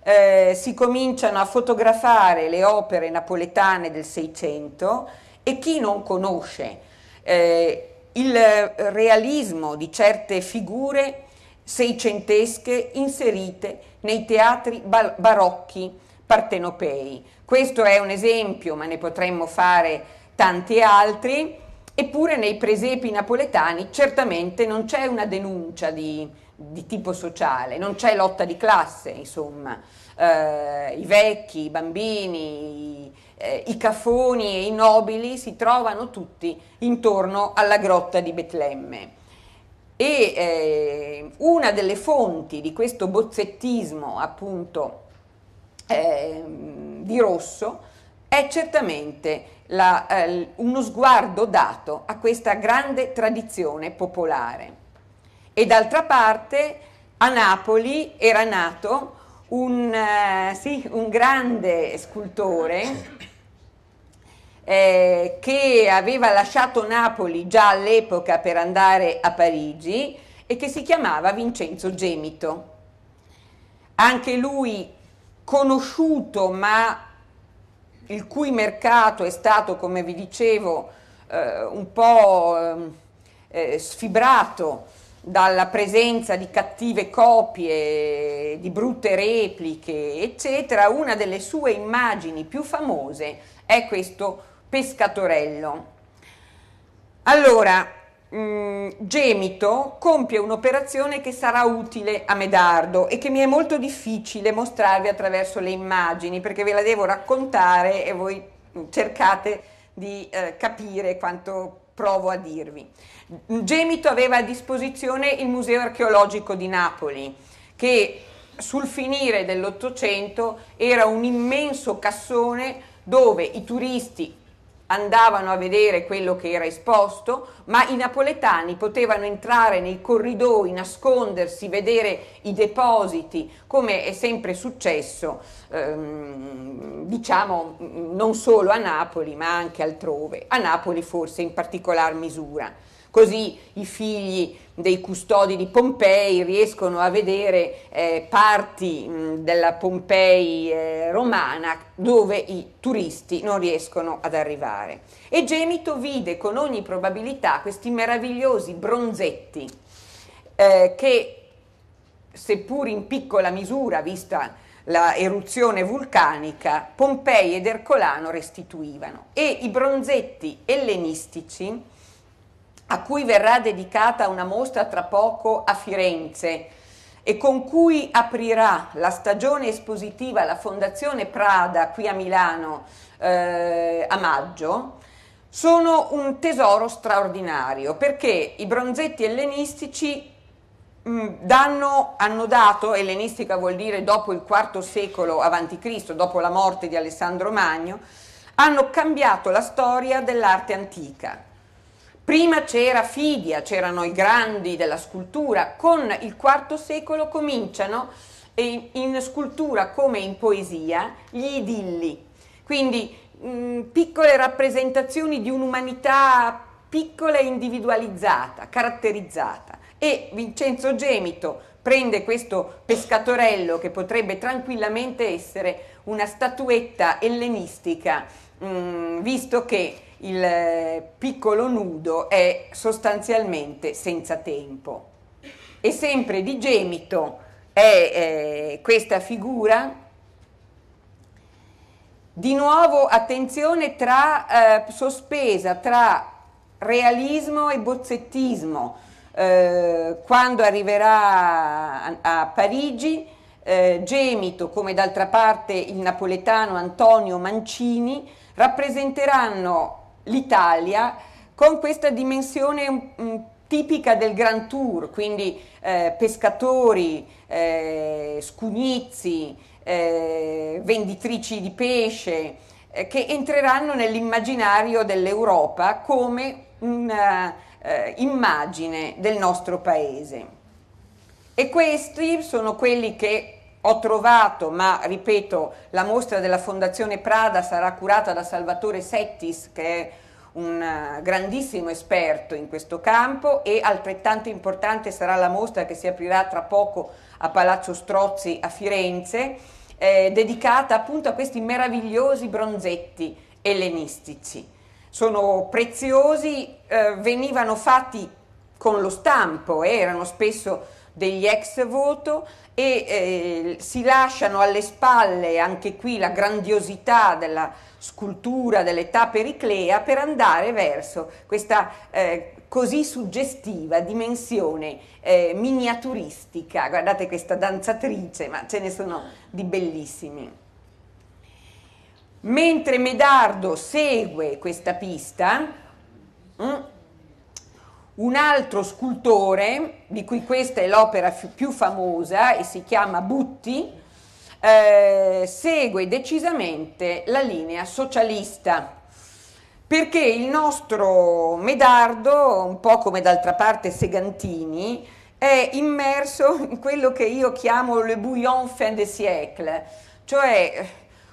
eh, si cominciano a fotografare le opere napoletane del Seicento e chi non conosce eh, il realismo di certe figure seicentesche inserite nei teatri barocchi partenopei. Questo è un esempio, ma ne potremmo fare tanti altri, eppure nei presepi napoletani certamente non c'è una denuncia di, di tipo sociale, non c'è lotta di classe, insomma, eh, i vecchi, i bambini, i, eh, i, cafoni e i nobili si trovano tutti intorno alla grotta di Betlemme. E eh, una delle fonti di questo bozzettismo, appunto, ehm, di rosso, è certamente la, eh, uno sguardo dato a questa grande tradizione popolare e d'altra parte a Napoli era nato un, eh, sì, un grande scultore eh, che aveva lasciato Napoli già all'epoca per andare a Parigi e che si chiamava Vincenzo Gemito. Anche lui conosciuto ma il cui mercato è stato, come vi dicevo, eh, un po' ehm, eh, sfibrato dalla presenza di cattive copie, di brutte repliche, eccetera, una delle sue immagini più famose è questo pescatorello. Allora, mh, mm, Gemito compie un'operazione che sarà utile a Medardo e che mi è molto difficile mostrarvi attraverso le immagini perché ve la devo raccontare e voi cercate di eh, capire quanto provo a dirvi. Gemito aveva a disposizione il Museo archeologico di Napoli, che sul finire dell'Ottocento era un immenso cassone dove i turisti andavano a vedere quello che era esposto, ma i napoletani potevano entrare nei corridoi, nascondersi, vedere i depositi, come è sempre successo, ehm, diciamo non solo a Napoli, ma anche altrove, a Napoli forse in particolar misura. Così i figli dei custodi di Pompei riescono a vedere eh, parti mh, mm, della Pompei eh, romana dove i turisti non riescono ad arrivare. E Gemito vide con ogni probabilità questi meravigliosi bronzetti eh, che, seppur in piccola misura, vista l'eruzione vulcanica, Pompei ed Ercolano restituivano e i bronzetti ellenistici a cui verrà dedicata una mostra tra poco a Firenze e con cui aprirà la stagione espositiva la Fondazione Prada qui a Milano eh, a maggio, sono un tesoro straordinario perché i bronzetti ellenistici mm, Danno, hanno dato, ellenistica vuol dire dopo il IV secolo a.C., dopo la morte di Alessandro Magno, hanno cambiato la storia dell'arte antica. Prima c'era Fidia, c'erano i grandi della scultura, con il IV secolo cominciano in scultura come in poesia gli idilli, quindi mh, mm, piccole rappresentazioni di un'umanità piccola e individualizzata, caratterizzata. E Vincenzo Gemito prende questo pescatorello che potrebbe tranquillamente essere una statuetta ellenistica, mh, mm, visto che il eh, piccolo nudo è sostanzialmente senza tempo. E sempre di gemito è eh, questa figura. Di nuovo attenzione tra, eh, sospesa tra realismo e bozzettismo. Eh, quando arriverà a, a Parigi, eh, Gemito, come d'altra parte il napoletano Antonio Mancini, rappresenteranno l'Italia con questa dimensione mm, mm, tipica del Grand Tour, quindi eh, pescatori, eh, scugnizi, eh, venditrici di pesce, eh, che entreranno nell'immaginario dell'Europa come un'immagine eh, eh, del nostro paese. E questi sono quelli che ho trovato, ma ripeto, la mostra della Fondazione Prada sarà curata da Salvatore Settis, che è un eh, grandissimo esperto in questo campo e altrettanto importante sarà la mostra che si aprirà tra poco a Palazzo Strozzi a Firenze, eh, dedicata appunto a questi meravigliosi bronzetti ellenistici. Sono preziosi, eh, venivano fatti con lo stampo, eh, erano spesso degli ex voto e eh, si lasciano alle spalle anche qui la grandiosità della scultura dell'età periclea per andare verso questa eh, così suggestiva dimensione eh, miniaturistica. Guardate questa danzatrice, ma ce ne sono di bellissimi. Mentre Medardo segue questa pista, mm, un altro scultore, di cui questa è l'opera più famosa e si chiama Butti, eh, segue decisamente la linea socialista. Perché il nostro Medardo, un po' come d'altra parte Segantini, è immerso in quello che io chiamo le bouillon fin de siècle, cioè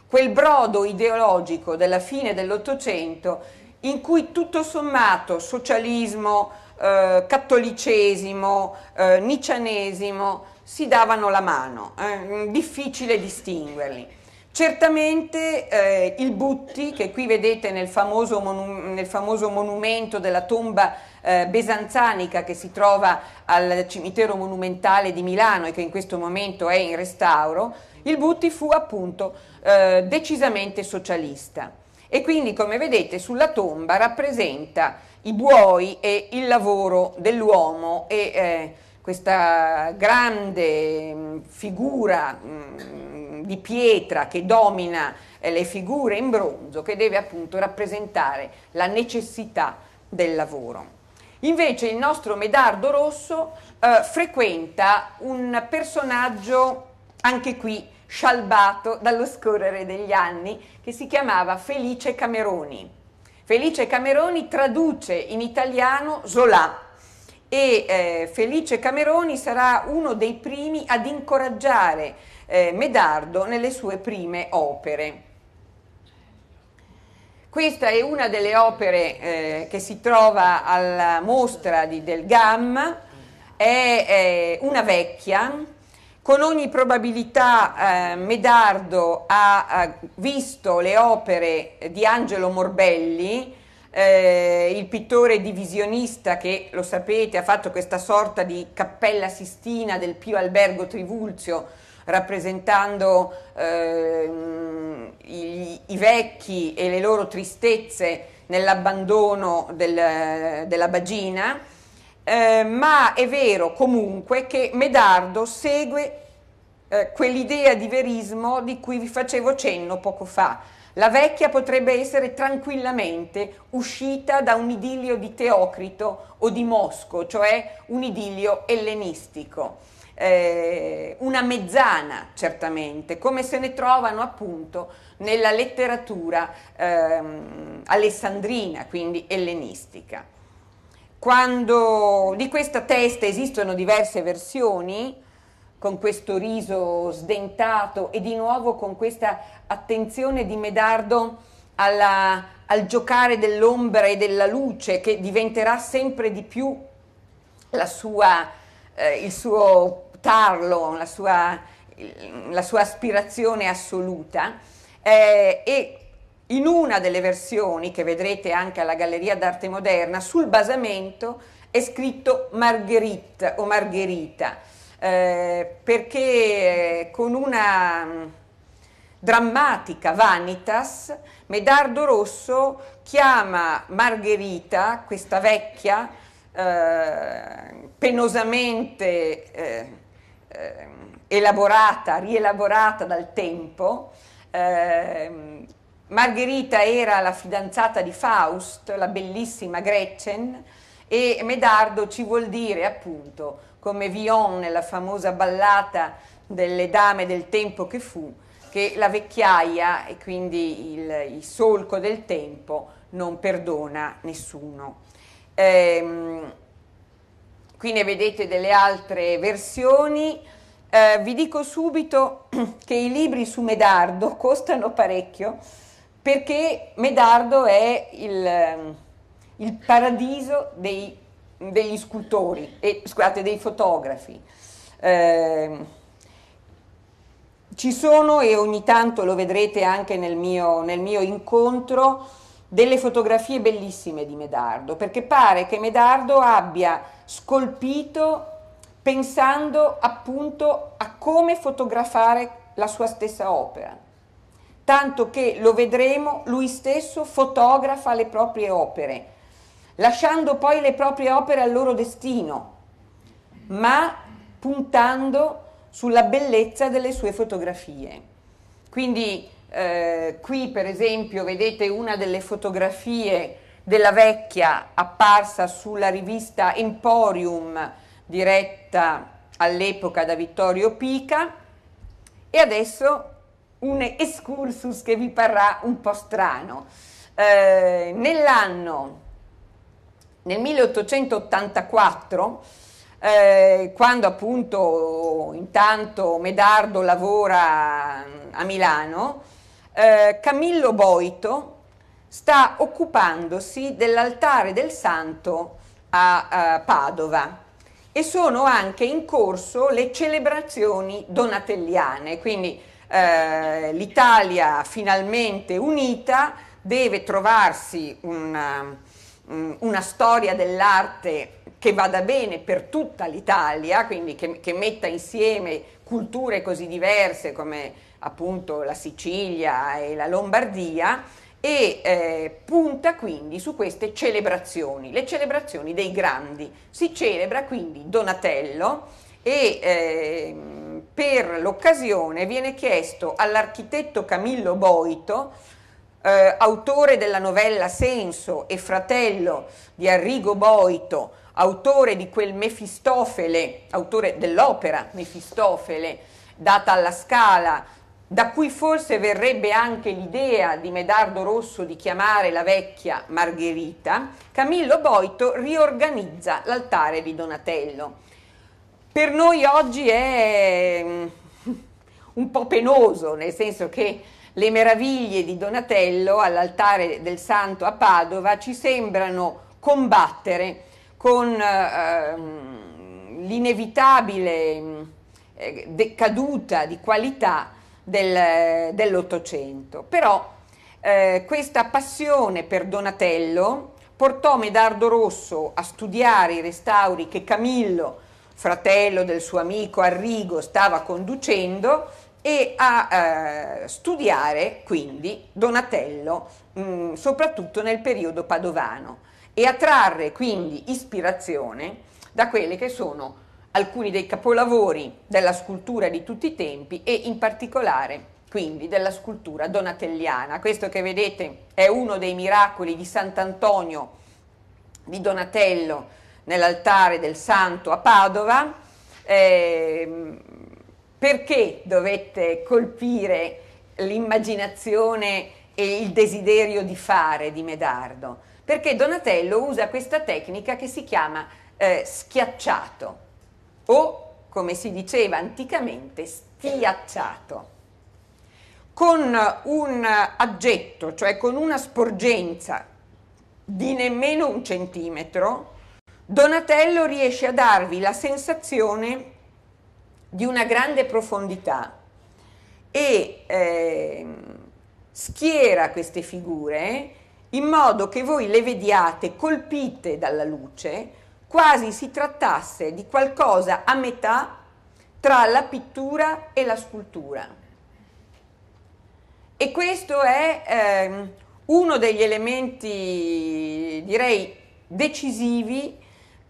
quel brodo ideologico della fine dell'Ottocento in cui tutto sommato socialismo, eh, cattolicesimo, eh, niccianesimo, si davano la mano, eh, mm, difficile distinguerli. Certamente eh, il Butti, che qui vedete nel famoso, monu- nel famoso monumento della tomba eh, besanzanica che si trova al cimitero monumentale di Milano e che in questo momento è in restauro, il Butti fu appunto eh, decisamente socialista. E quindi, come vedete, sulla tomba rappresenta i buoi e il lavoro dell'uomo e eh, questa grande mm, figura mh, mm, di pietra che domina eh, le figure in bronzo che deve appunto rappresentare la necessità del lavoro. Invece il nostro medardo rosso eh, frequenta un personaggio anche qui scialbato dallo scorrere degli anni che si chiamava Felice Cameroni Felice Cameroni traduce in italiano Zola e eh, Felice Cameroni sarà uno dei primi ad incoraggiare eh, Medardo nelle sue prime opere. Questa è una delle opere eh, che si trova alla mostra di Del Gam, è eh, una vecchia, con ogni probabilità eh, Medardo ha, ha, eh, visto le opere di Angelo Morbelli, eh, il pittore divisionista che, lo sapete, ha fatto questa sorta di cappella sistina del Pio Albergo Trivulzio, rappresentando eh, i, i, vecchi e le loro tristezze nell'abbandono del, della bagina eh, ma è vero comunque che Medardo segue eh, quell'idea di verismo di cui vi facevo cenno poco fa. La vecchia potrebbe essere tranquillamente uscita da un idillio di Teocrito o di Mosco, cioè un idillio ellenistico, eh, una mezzana certamente, come se ne trovano appunto nella letteratura ehm, alessandrina, quindi ellenistica. Quando di questa testa esistono diverse versioni, con questo riso sdentato e di nuovo con questa attenzione di Medardo alla, al giocare dell'ombra e della luce che diventerà sempre di più sua, eh, il suo tarlo, la sua, la sua aspirazione assoluta. Eh, e in una delle versioni che vedrete anche alla Galleria d'Arte Moderna, sul basamento è scritto Margherita o Margherita, eh, perché eh, con una mm, drammatica vanitas Medardo Rosso chiama Margherita, questa vecchia, eh, penosamente eh, ehm, elaborata, rielaborata dal tempo, ehm, Margherita era la fidanzata di Faust, la bellissima Gretchen, e Medardo ci vuol dire appunto, come Vion nella famosa ballata delle dame del tempo che fu, che la vecchiaia e quindi il, il solco del tempo non perdona nessuno. Ehm, qui ne vedete delle altre versioni. Eh, vi dico subito che i libri su Medardo costano parecchio perché Medardo è il, il paradiso dei, degli scultori, e, scusate, dei fotografi. Eh, ci sono, e ogni tanto lo vedrete anche nel mio, nel mio incontro, delle fotografie bellissime di Medardo, perché pare che Medardo abbia scolpito pensando appunto a come fotografare la sua stessa opera tanto che lo vedremo, lui stesso fotografa le proprie opere, lasciando poi le proprie opere al loro destino, ma puntando sulla bellezza delle sue fotografie. Quindi eh, qui per esempio vedete una delle fotografie della vecchia apparsa sulla rivista Emporium diretta all'epoca da Vittorio Pica e adesso un excursus che vi parrà un po' strano. Eh, nell'anno, nel 1884, eh, quando appunto intanto Medardo lavora a Milano, eh, Camillo Boito sta occupandosi dell'altare del santo a, a Padova e sono anche in corso le celebrazioni donatelliane, quindi eh, l'Italia finalmente unita deve trovarsi una, um, una storia dell'arte che vada bene per tutta l'Italia, quindi che, che metta insieme culture così diverse come appunto la Sicilia e la Lombardia e eh, punta quindi su queste celebrazioni, le celebrazioni dei grandi. Si celebra quindi Donatello e eh, per l'occasione viene chiesto all'architetto Camillo Boito, eh, autore della novella Senso e fratello di Arrigo Boito, autore di quel Mefistofele, autore dell'opera Mefistofele, data alla Scala, da cui forse verrebbe anche l'idea di Medardo Rosso di chiamare la vecchia Margherita, Camillo Boito riorganizza l'altare di Donatello per noi oggi è mm, un po' penoso, nel senso che le meraviglie di Donatello all'altare del santo a Padova ci sembrano combattere con eh, ehm, l'inevitabile mm, eh, caduta di qualità del, dell'Ottocento. Però eh, questa passione per Donatello portò Medardo Rosso a studiare i restauri che Camillo fratello del suo amico Arrigo, stava conducendo e a eh, studiare quindi Donatello, mh, mm, soprattutto nel periodo padovano, e a trarre quindi ispirazione da quelli che sono alcuni dei capolavori della scultura di tutti i tempi e in particolare quindi della scultura donatelliana. Questo che vedete è uno dei miracoli di Sant'Antonio di Donatello nell'altare del santo a Padova. Eh, perché dovette colpire l'immaginazione e il desiderio di fare di Medardo? Perché Donatello usa questa tecnica che si chiama eh, schiacciato o, come si diceva anticamente, stiacciato. Con un aggetto, cioè con una sporgenza di nemmeno un centimetro, Donatello riesce a darvi la sensazione di una grande profondità e eh, schiera queste figure in modo che voi le vediate colpite dalla luce, quasi si trattasse di qualcosa a metà tra la pittura e la scultura. E questo è eh, uno degli elementi, direi, decisivi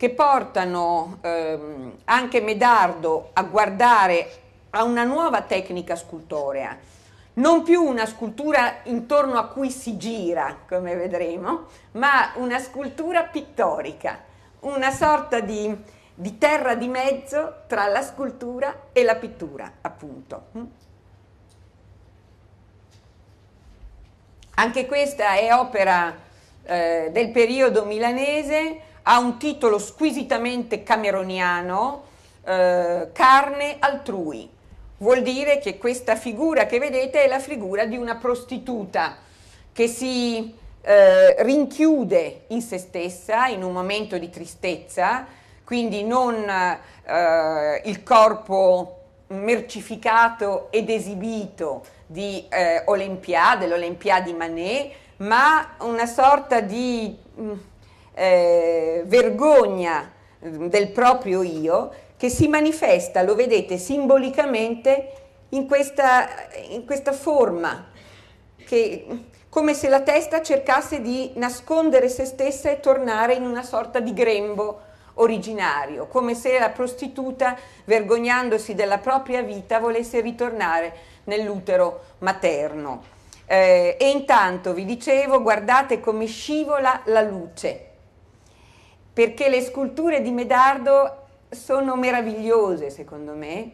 che portano ehm, anche Medardo a guardare a una nuova tecnica scultorea, non più una scultura intorno a cui si gira, come vedremo, ma una scultura pittorica, una sorta di, di terra di mezzo tra la scultura e la pittura, appunto. Anche questa è opera eh, del periodo milanese, ha un titolo squisitamente cameroniano, eh, Carne altrui. Vuol dire che questa figura che vedete è la figura di una prostituta che si eh, rinchiude in se stessa in un momento di tristezza, quindi non eh, il corpo mercificato ed esibito di eh, Olympia, dell'Olympia di Manet, ma una sorta di... Mh, mm, eh, vergogna mm, del proprio io che si manifesta, lo vedete, simbolicamente in questa, in questa forma, che, come se la testa cercasse di nascondere se stessa e tornare in una sorta di grembo originario, come se la prostituta, vergognandosi della propria vita, volesse ritornare nell'utero materno. Eh, e intanto, vi dicevo, guardate come scivola la luce perché le sculture di Medardo sono meravigliose secondo me,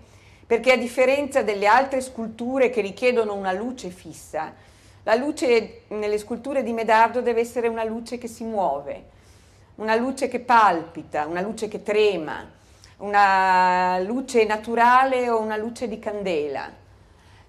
perché a differenza delle altre sculture che richiedono una luce fissa, la luce nelle sculture di Medardo deve essere una luce che si muove, una luce che palpita, una luce che trema, una luce naturale o una luce di candela.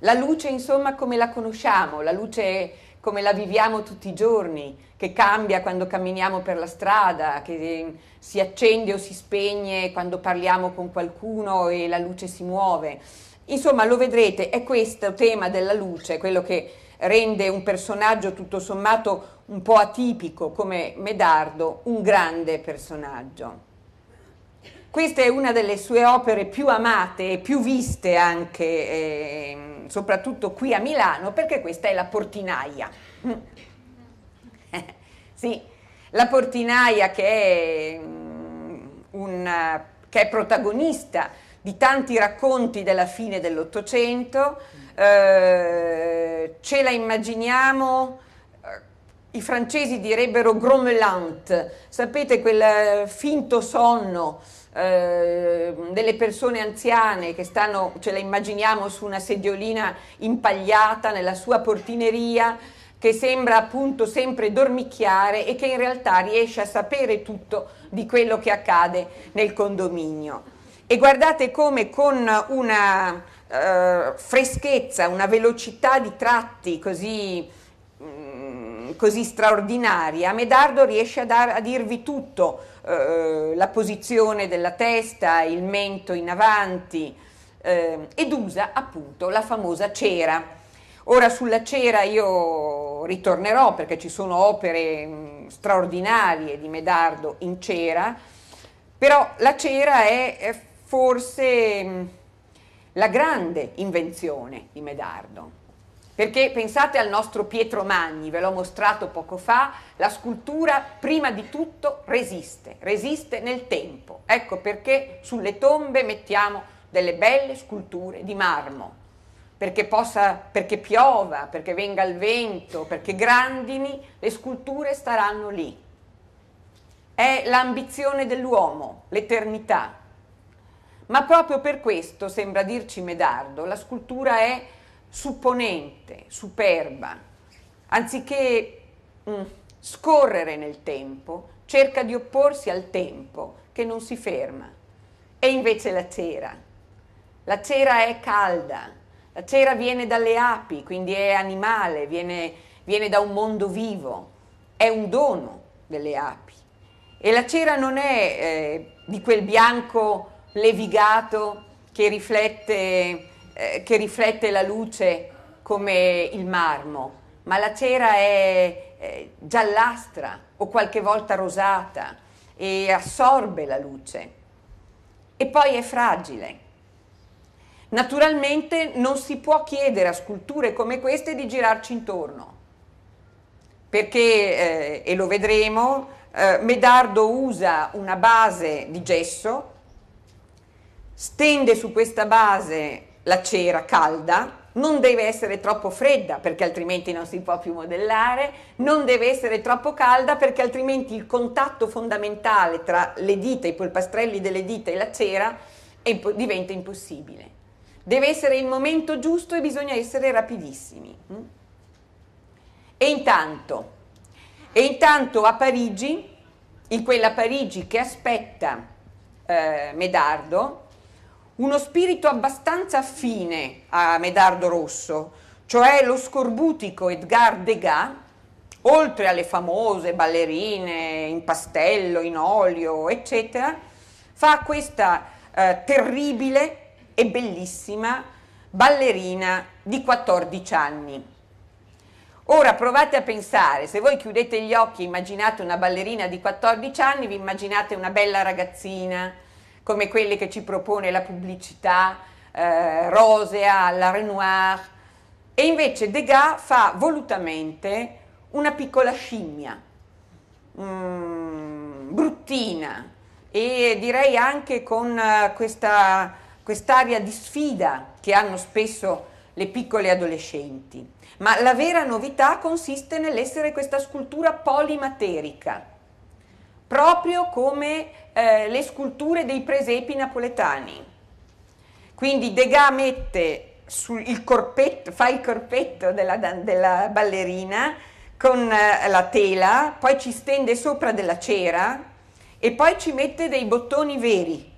La luce insomma come la conosciamo, la luce come la viviamo tutti i giorni, che cambia quando camminiamo per la strada, che mm, si accende o si spegne quando parliamo con qualcuno e la luce si muove. Insomma, lo vedrete, è questo tema della luce, quello che rende un personaggio tutto sommato un po' atipico come Medardo, un grande personaggio. Questa è una delle sue opere più amate e più viste anche, eh, soprattutto qui a Milano, perché questa è la portinaia. Sì, la portinaia che è, mm, un, che è protagonista di tanti racconti della fine dell'Ottocento, eh, ce la immaginiamo eh, i francesi direbbero gromelant, sapete quel eh, finto sonno eh, delle persone anziane che stanno, ce la immaginiamo su una sediolina impagliata nella sua portineria, che sembra appunto sempre dormicchiare e che in realtà riesce a sapere tutto di quello che accade nel condominio. E guardate come con una eh, freschezza, una velocità di tratti così, mh, mm, così straordinaria, Medardo riesce a, dar, a dirvi tutto, eh, la posizione della testa, il mento in avanti, eh, ed usa appunto la famosa cera Ora sulla cera io ritornerò perché ci sono opere mm, straordinarie di Medardo in cera, però la cera è, forse mm, la grande invenzione di Medardo. Perché pensate al nostro Pietro Magni, ve l'ho mostrato poco fa, la scultura prima di tutto resiste, resiste nel tempo. Ecco perché sulle tombe mettiamo delle belle sculture di marmo, perché, possa, perché piova, perché venga il vento, perché grandini, le sculture staranno lì. È l'ambizione dell'uomo, l'eternità. Ma proprio per questo, sembra dirci Medardo, la scultura è supponente, superba. Anziché mh, mm, scorrere nel tempo, cerca di opporsi al tempo che non si ferma. E invece la cera. La cera è calda, la cera viene dalle api, quindi è animale, viene, viene da un mondo vivo, è un dono delle api. E la cera non è eh, di quel bianco levigato che riflette, eh, che riflette, la luce come il marmo, ma la cera è eh, giallastra o qualche volta rosata e assorbe la luce. E poi è fragile. Naturalmente non si può chiedere a sculture come queste di girarci intorno, perché, eh, e lo vedremo, eh, Medardo usa una base di gesso, stende su questa base la cera calda, non deve essere troppo fredda perché altrimenti non si può più modellare, non deve essere troppo calda perché altrimenti il contatto fondamentale tra le dita, i polpastrelli delle dita e la cera diventa impossibile. Deve essere il momento giusto e bisogna essere rapidissimi. Mm? E intanto, e intanto a Parigi, in quella Parigi che aspetta eh, Medardo, uno spirito abbastanza affine a Medardo Rosso, cioè lo scorbutico Edgar Degas, oltre alle famose ballerine in pastello, in olio, eccetera, fa questa eh, terribile e bellissima ballerina di 14 anni. Ora provate a pensare, se voi chiudete gli occhi e immaginate una ballerina di 14 anni, vi immaginate una bella ragazzina, come quelle che ci propone la pubblicità, eh, rosea, la Renoir, e invece Degas fa volutamente una piccola scimmia, mm, bruttina, e direi anche con uh, questa quest'area di sfida che hanno spesso le piccole adolescenti. Ma la vera novità consiste nell'essere questa scultura polimaterica, proprio come eh, le sculture dei presepi napoletani. Quindi Degas mette sul, corpetto, fa il corpetto della, della ballerina con eh, la tela, poi ci stende sopra della cera e poi ci mette dei bottoni veri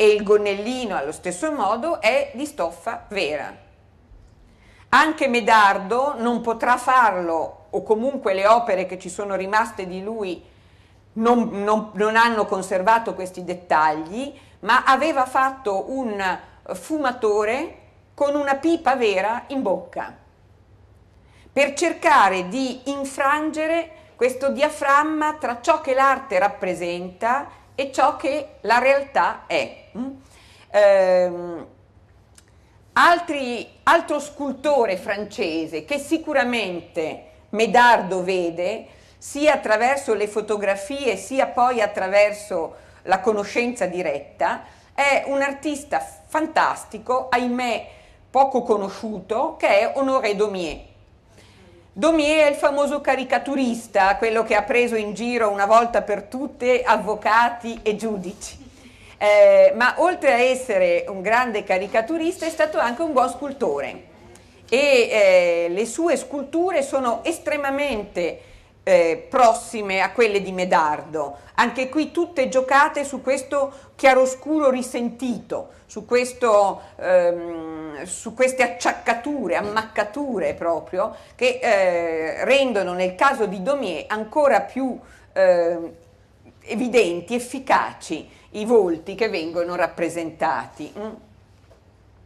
e il gonnellino allo stesso modo è di stoffa vera. Anche Medardo non potrà farlo o comunque le opere che ci sono rimaste di lui non, non, non hanno conservato questi dettagli, ma aveva fatto un fumatore con una pipa vera in bocca per cercare di infrangere questo diaframma tra ciò che l'arte rappresenta e ciò che la realtà è. Mm? Ehm, altri, altro scultore francese che sicuramente Medardo vede, sia attraverso le fotografie, sia poi attraverso la conoscenza diretta, è un artista fantastico, ahimè poco conosciuto, che è Honoré Daumier. Domier è il famoso caricaturista, quello che ha preso in giro una volta per tutte avvocati e giudici. Eh, ma oltre a essere un grande caricaturista è stato anche un buon scultore e eh, le sue sculture sono estremamente eh, prossime a quelle di Medardo. Anche qui tutte giocate su questo chiaroscuro risentito, su, questo, ehm, su queste acciaccature, ammaccature proprio, che eh, rendono nel caso di Domier ancora più eh, evidenti, efficaci i volti che vengono rappresentati. Mm.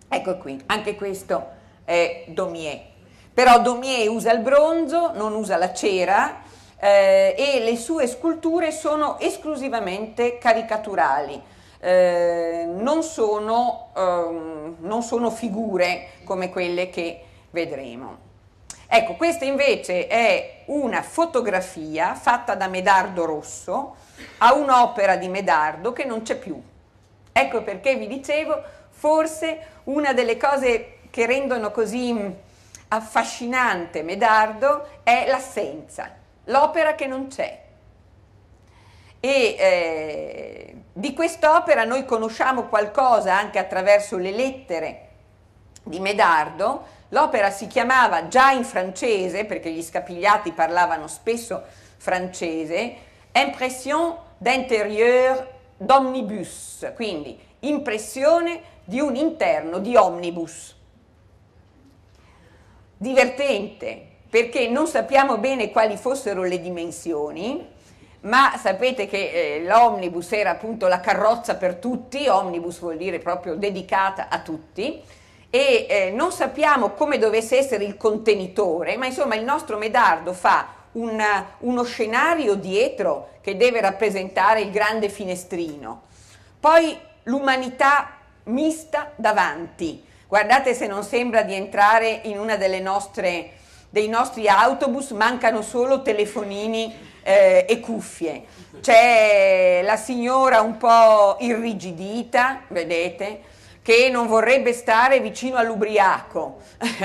Ecco qui, anche questo è Domier. Però Domier usa il bronzo, non usa la cera, eh, e le sue sculture sono esclusivamente caricaturali. Eh, non, sono, ehm, non, sono, figure come quelle che vedremo. Ecco, questa invece è una fotografia fatta da Medardo Rosso a un'opera di Medardo che non c'è più. Ecco perché vi dicevo, forse una delle cose che rendono così mm, affascinante Medardo è l'assenza l'opera che non c'è. E eh, di quest'opera noi conosciamo qualcosa anche attraverso le lettere di Medardo. L'opera si chiamava già in francese, perché gli scapigliati parlavano spesso francese, Impression d'intérieur d'omnibus, quindi impressione di un interno di omnibus. Divertente, perché non sappiamo bene quali fossero le dimensioni, ma sapete che eh, l'omnibus era appunto la carrozza per tutti, omnibus vuol dire proprio dedicata a tutti, e eh, non sappiamo come dovesse essere il contenitore, ma insomma il nostro medardo fa una, uno scenario dietro che deve rappresentare il grande finestrino, poi l'umanità mista davanti. Guardate se non sembra di entrare in una delle nostre dei nostri autobus mancano solo telefonini eh, e cuffie. C'è la signora un po' irrigidita, vedete, che non vorrebbe stare vicino all'ubriaco,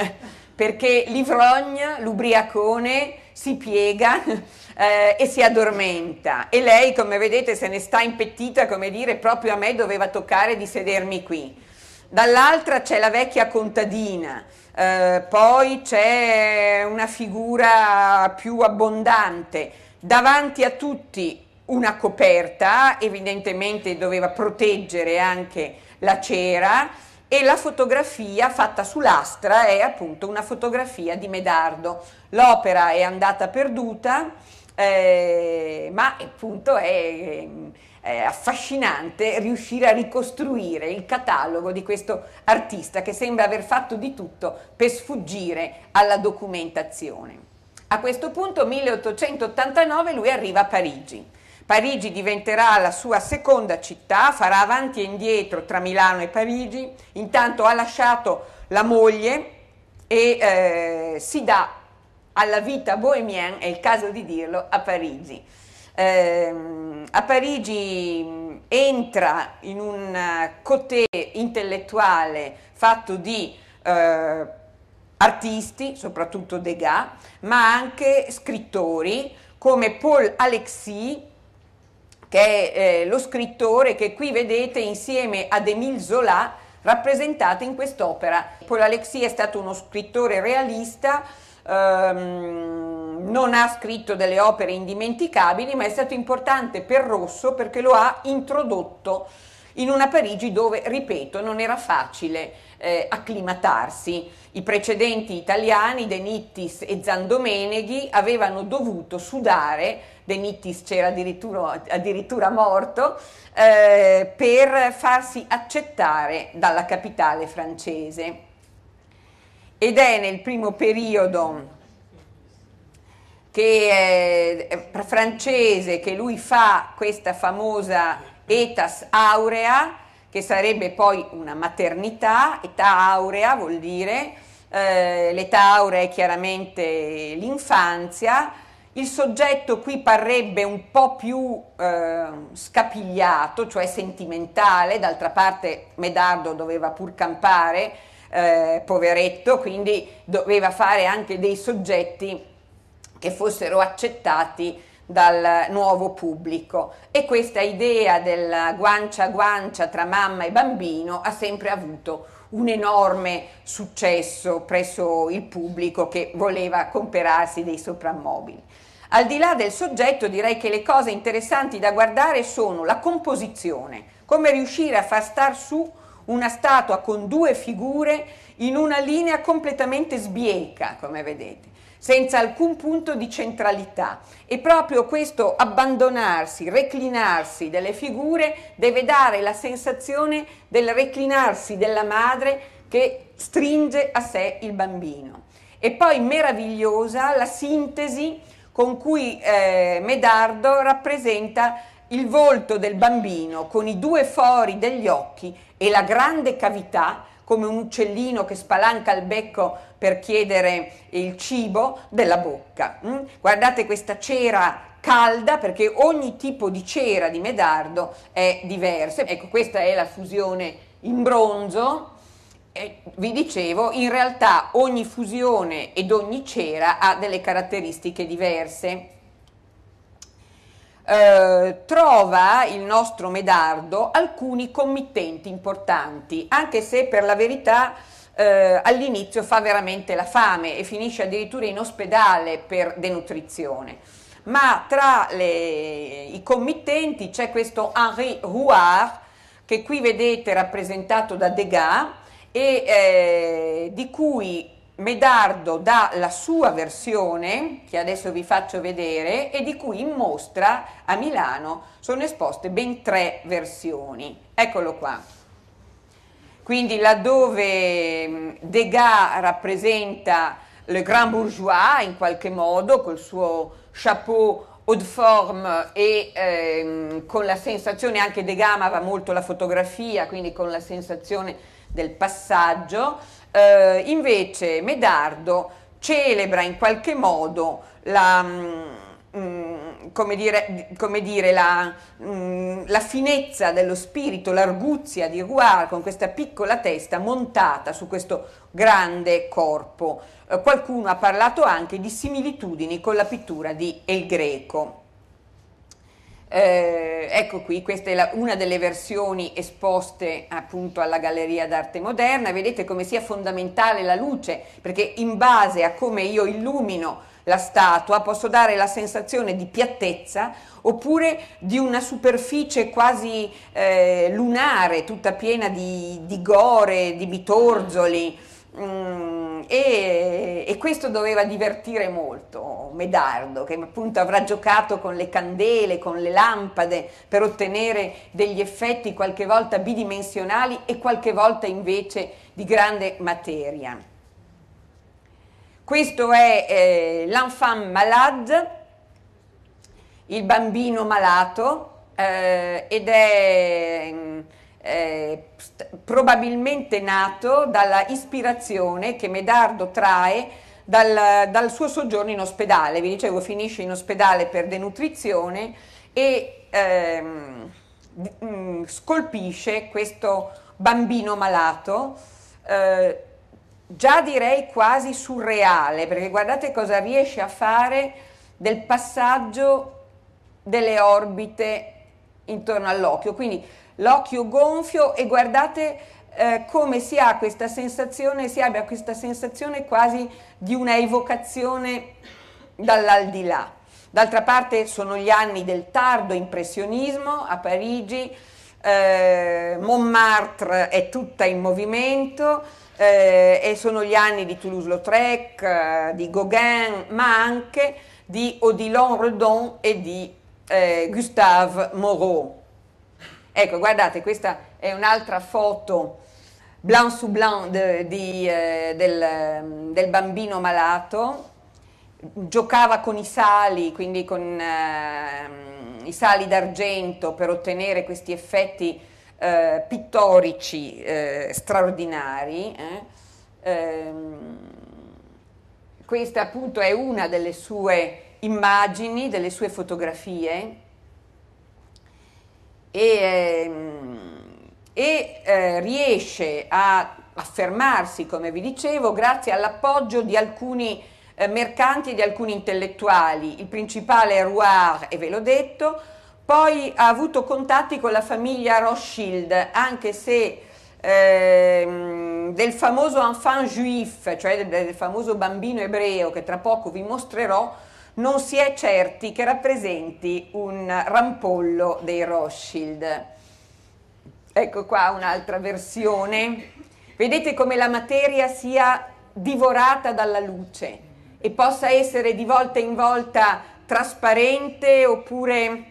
perché l'ivrogna, l'ubriacone, si piega eh, e si addormenta. E lei, come vedete, se ne sta impettita, come dire, proprio a me doveva toccare di sedermi qui. Dall'altra c'è la vecchia contadina eh, poi c'è una figura più abbondante, davanti a tutti una coperta, evidentemente doveva proteggere anche la cera e la fotografia fatta su lastra è appunto una fotografia di Medardo. L'opera è andata perduta, eh, ma appunto è eh, affascinante riuscire a ricostruire il catalogo di questo artista che sembra aver fatto di tutto per sfuggire alla documentazione. A questo punto, 1889, lui arriva a Parigi. Parigi diventerà la sua seconda città, farà avanti e indietro tra Milano e Parigi, intanto ha lasciato la moglie e eh, si dà alla vita bohemienne, è il caso di dirlo, a Parigi. Eh, a Parigi mm, entra in un eh, coté intellettuale fatto di eh, artisti, soprattutto Degas, ma anche scrittori come Paul Alexis, che è eh, lo scrittore che qui vedete insieme ad Émile Zola rappresentato in quest'opera. Paul Alexis è stato uno scrittore realista. Ehm, non ha scritto delle opere indimenticabili, ma è stato importante per Rosso perché lo ha introdotto in una Parigi dove, ripeto, non era facile eh, acclimatarsi. I precedenti italiani, De Nittis e Zandomeneghi, avevano dovuto sudare, De Nittis c'era addirittura, addirittura morto, eh, per farsi accettare dalla capitale francese. Ed è nel primo periodo che eh, è francese, che lui fa questa famosa etas aurea, che sarebbe poi una maternità, età aurea vuol dire, eh, l'età aurea è chiaramente l'infanzia, il soggetto qui parrebbe un po' più eh, scapigliato, cioè sentimentale, d'altra parte Medardo doveva pur campare, eh, poveretto, quindi doveva fare anche dei soggetti che fossero accettati dal nuovo pubblico e questa idea del guancia a guancia tra mamma e bambino ha sempre avuto un enorme successo presso il pubblico che voleva comperarsi dei soprammobili. Al di là del soggetto direi che le cose interessanti da guardare sono la composizione, come riuscire a far star su una statua con due figure in una linea completamente sbieca, come vedete senza alcun punto di centralità. E proprio questo abbandonarsi, reclinarsi delle figure deve dare la sensazione del reclinarsi della madre che stringe a sé il bambino. E poi meravigliosa la sintesi con cui eh, Medardo rappresenta il volto del bambino con i due fori degli occhi e la grande cavità come un uccellino che spalanca il becco per chiedere il cibo della bocca. Mm? Guardate questa cera calda perché ogni tipo di cera di medardo è diversa. Ecco, questa è la fusione in bronzo. E vi dicevo, in realtà ogni fusione ed ogni cera ha delle caratteristiche diverse. Eh, trova il nostro Medardo alcuni committenti importanti, anche se per la verità eh, all'inizio fa veramente la fame e finisce addirittura in ospedale per denutrizione. Ma tra le, i committenti c'è questo Henri Rouard, che qui vedete rappresentato da Degas, e eh, di cui Medardo dà la sua versione, che adesso vi faccio vedere, e di cui in mostra a Milano sono esposte ben tre versioni. Eccolo qua. Quindi laddove mm, Degas rappresenta le grand bourgeois in qualche modo, col suo chapeau haute forme e ehm, con la sensazione, anche Degas amava molto la fotografia, quindi con la sensazione del passaggio, eh, invece Medardo celebra in qualche modo la, mh, mm, mm, come dire, come dire la, mh, mm, la, finezza dello spirito, l'arguzia di Guar con questa piccola testa montata su questo grande corpo. Eh, qualcuno ha parlato anche di similitudini con la pittura di El Greco. Eh, ecco qui, questa è la, una delle versioni esposte appunto alla Galleria d'Arte Moderna, vedete come sia fondamentale la luce, perché in base a come io illumino la statua posso dare la sensazione di piattezza oppure di una superficie quasi eh, lunare, tutta piena di, di gore, di bitorzoli. Mm e, e, questo doveva divertire molto Medardo, che appunto avrà giocato con le candele, con le lampade per ottenere degli effetti qualche volta bidimensionali e qualche volta invece di grande materia. Questo è eh, l'enfant malade, il bambino malato, eh, ed è mm, eh, probabilmente nato dalla ispirazione che Medardo trae dal, dal, suo soggiorno in ospedale. Vi dicevo, finisce in ospedale per denutrizione e ehm, mh, mm, scolpisce questo bambino malato. Eh, già direi quasi surreale, perché guardate cosa riesce a fare del passaggio delle orbite intorno all'occhio. Quindi l'occhio gonfio e guardate eh, come si ha questa sensazione, si abbia questa sensazione quasi di una evocazione dall'aldilà. D'altra parte sono gli anni del tardo impressionismo a Parigi, eh, Montmartre è tutta in movimento eh, e sono gli anni di Toulouse-Lautrec, eh, di Gauguin, ma anche di Odilon Redon e di eh, Gustave Moreau. Ecco, guardate, questa è un'altra foto blanc su blanc de, di, eh, del, del, bambino malato, giocava con i sali, quindi con eh, i sali d'argento per ottenere questi effetti eh, pittorici eh, straordinari. Eh. Ehm, questa appunto è una delle sue immagini, delle sue fotografie e, ehm, e eh, riesce a affermarsi, come vi dicevo, grazie all'appoggio di alcuni eh, mercanti e di alcuni intellettuali. Il principale è Rouard, e ve l'ho detto, poi ha avuto contatti con la famiglia Rothschild, anche se ehm, del famoso enfant juif, cioè del, del famoso bambino ebreo che tra poco vi mostrerò, non si è certi che rappresenti un rampollo dei Rothschild. Ecco qua un'altra versione. Vedete come la materia sia divorata dalla luce e possa essere di volta in volta trasparente oppure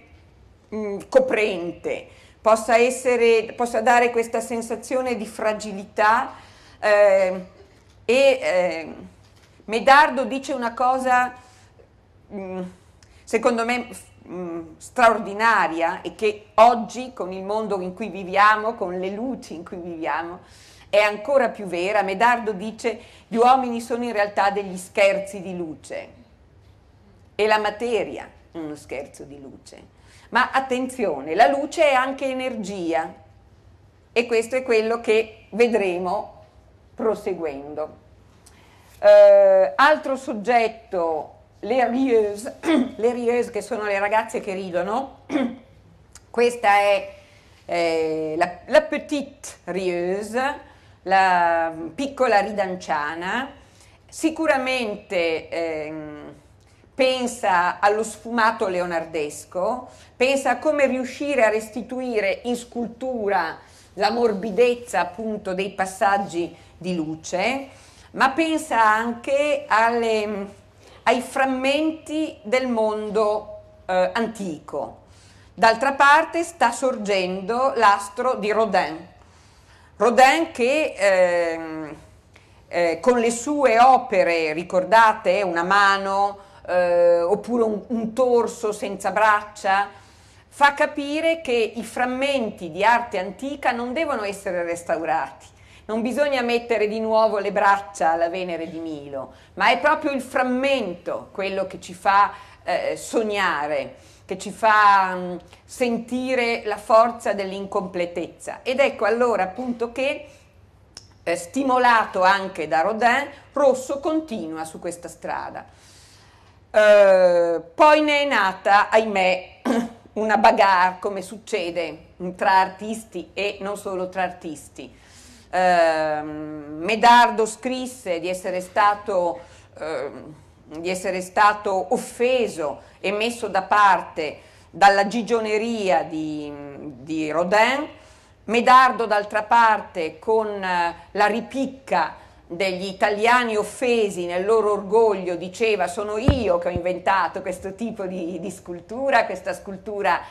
mh, mm, coprente, possa, essere, possa, dare questa sensazione di fragilità eh, e eh, Medardo dice una cosa Mm, secondo me mm, straordinaria e che oggi con il mondo in cui viviamo, con le luci in cui viviamo, è ancora più vera. Medardo dice gli uomini sono in realtà degli scherzi di luce e la materia uno scherzo di luce. Ma attenzione, la luce è anche energia e questo è quello che vedremo proseguendo. Eh, altro soggetto le rieuse, le rieuse che sono le ragazze che ridono, questa è eh, la, la, petite rieuse, la mm, piccola ridanciana, sicuramente eh, pensa allo sfumato leonardesco, pensa a come riuscire a restituire in scultura la morbidezza appunto dei passaggi di luce, ma pensa anche alle mm, ai frammenti del mondo eh, antico. D'altra parte sta sorgendo l'astro di Rodin, Rodin che eh, eh, con le sue opere, ricordate, una mano eh, oppure un, un, torso senza braccia, fa capire che i frammenti di arte antica non devono essere restaurati, non bisogna mettere di nuovo le braccia alla Venere di Milo, ma è proprio il frammento quello che ci fa eh, sognare, che ci fa mh, mm, sentire la forza dell'incompletezza. Ed ecco allora appunto che eh, stimolato anche da Rodin, Rosso continua su questa strada. Eh, poi ne è nata, ahimè, una bagarre come succede tra artisti e non solo tra artisti eh, Medardo scrisse di essere stato... Eh, di essere stato offeso e messo da parte dalla gigioneria di, di Rodin, Medardo d'altra parte con eh, la ripicca degli italiani offesi nel loro orgoglio diceva sono io che ho inventato questo tipo di, di scultura, questa scultura eh,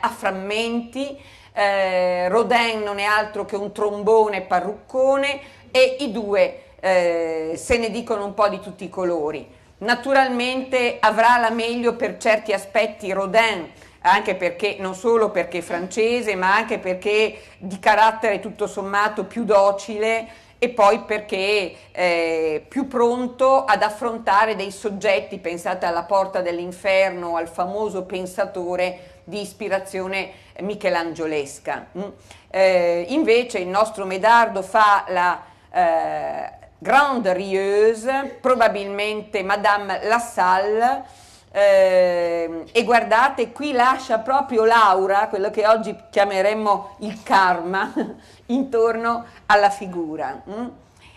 a frammenti, eh, Rodin non è altro che un trombone parruccone e i due eh, se ne dicono un po' di tutti i colori. Naturalmente avrà la meglio per certi aspetti Rodin, anche perché non solo perché è francese, ma anche perché di carattere tutto sommato più docile e poi perché eh, più pronto ad affrontare dei soggetti, pensate alla porta dell'inferno, al famoso pensatore di ispirazione michelangiolesca. Mm? Eh, invece il nostro Medardo fa la eh, Grande Rieuse, probabilmente Madame Lassalle, eh, e guardate, qui lascia proprio l'aura, quello che oggi chiameremmo il karma, intorno alla figura. Mm?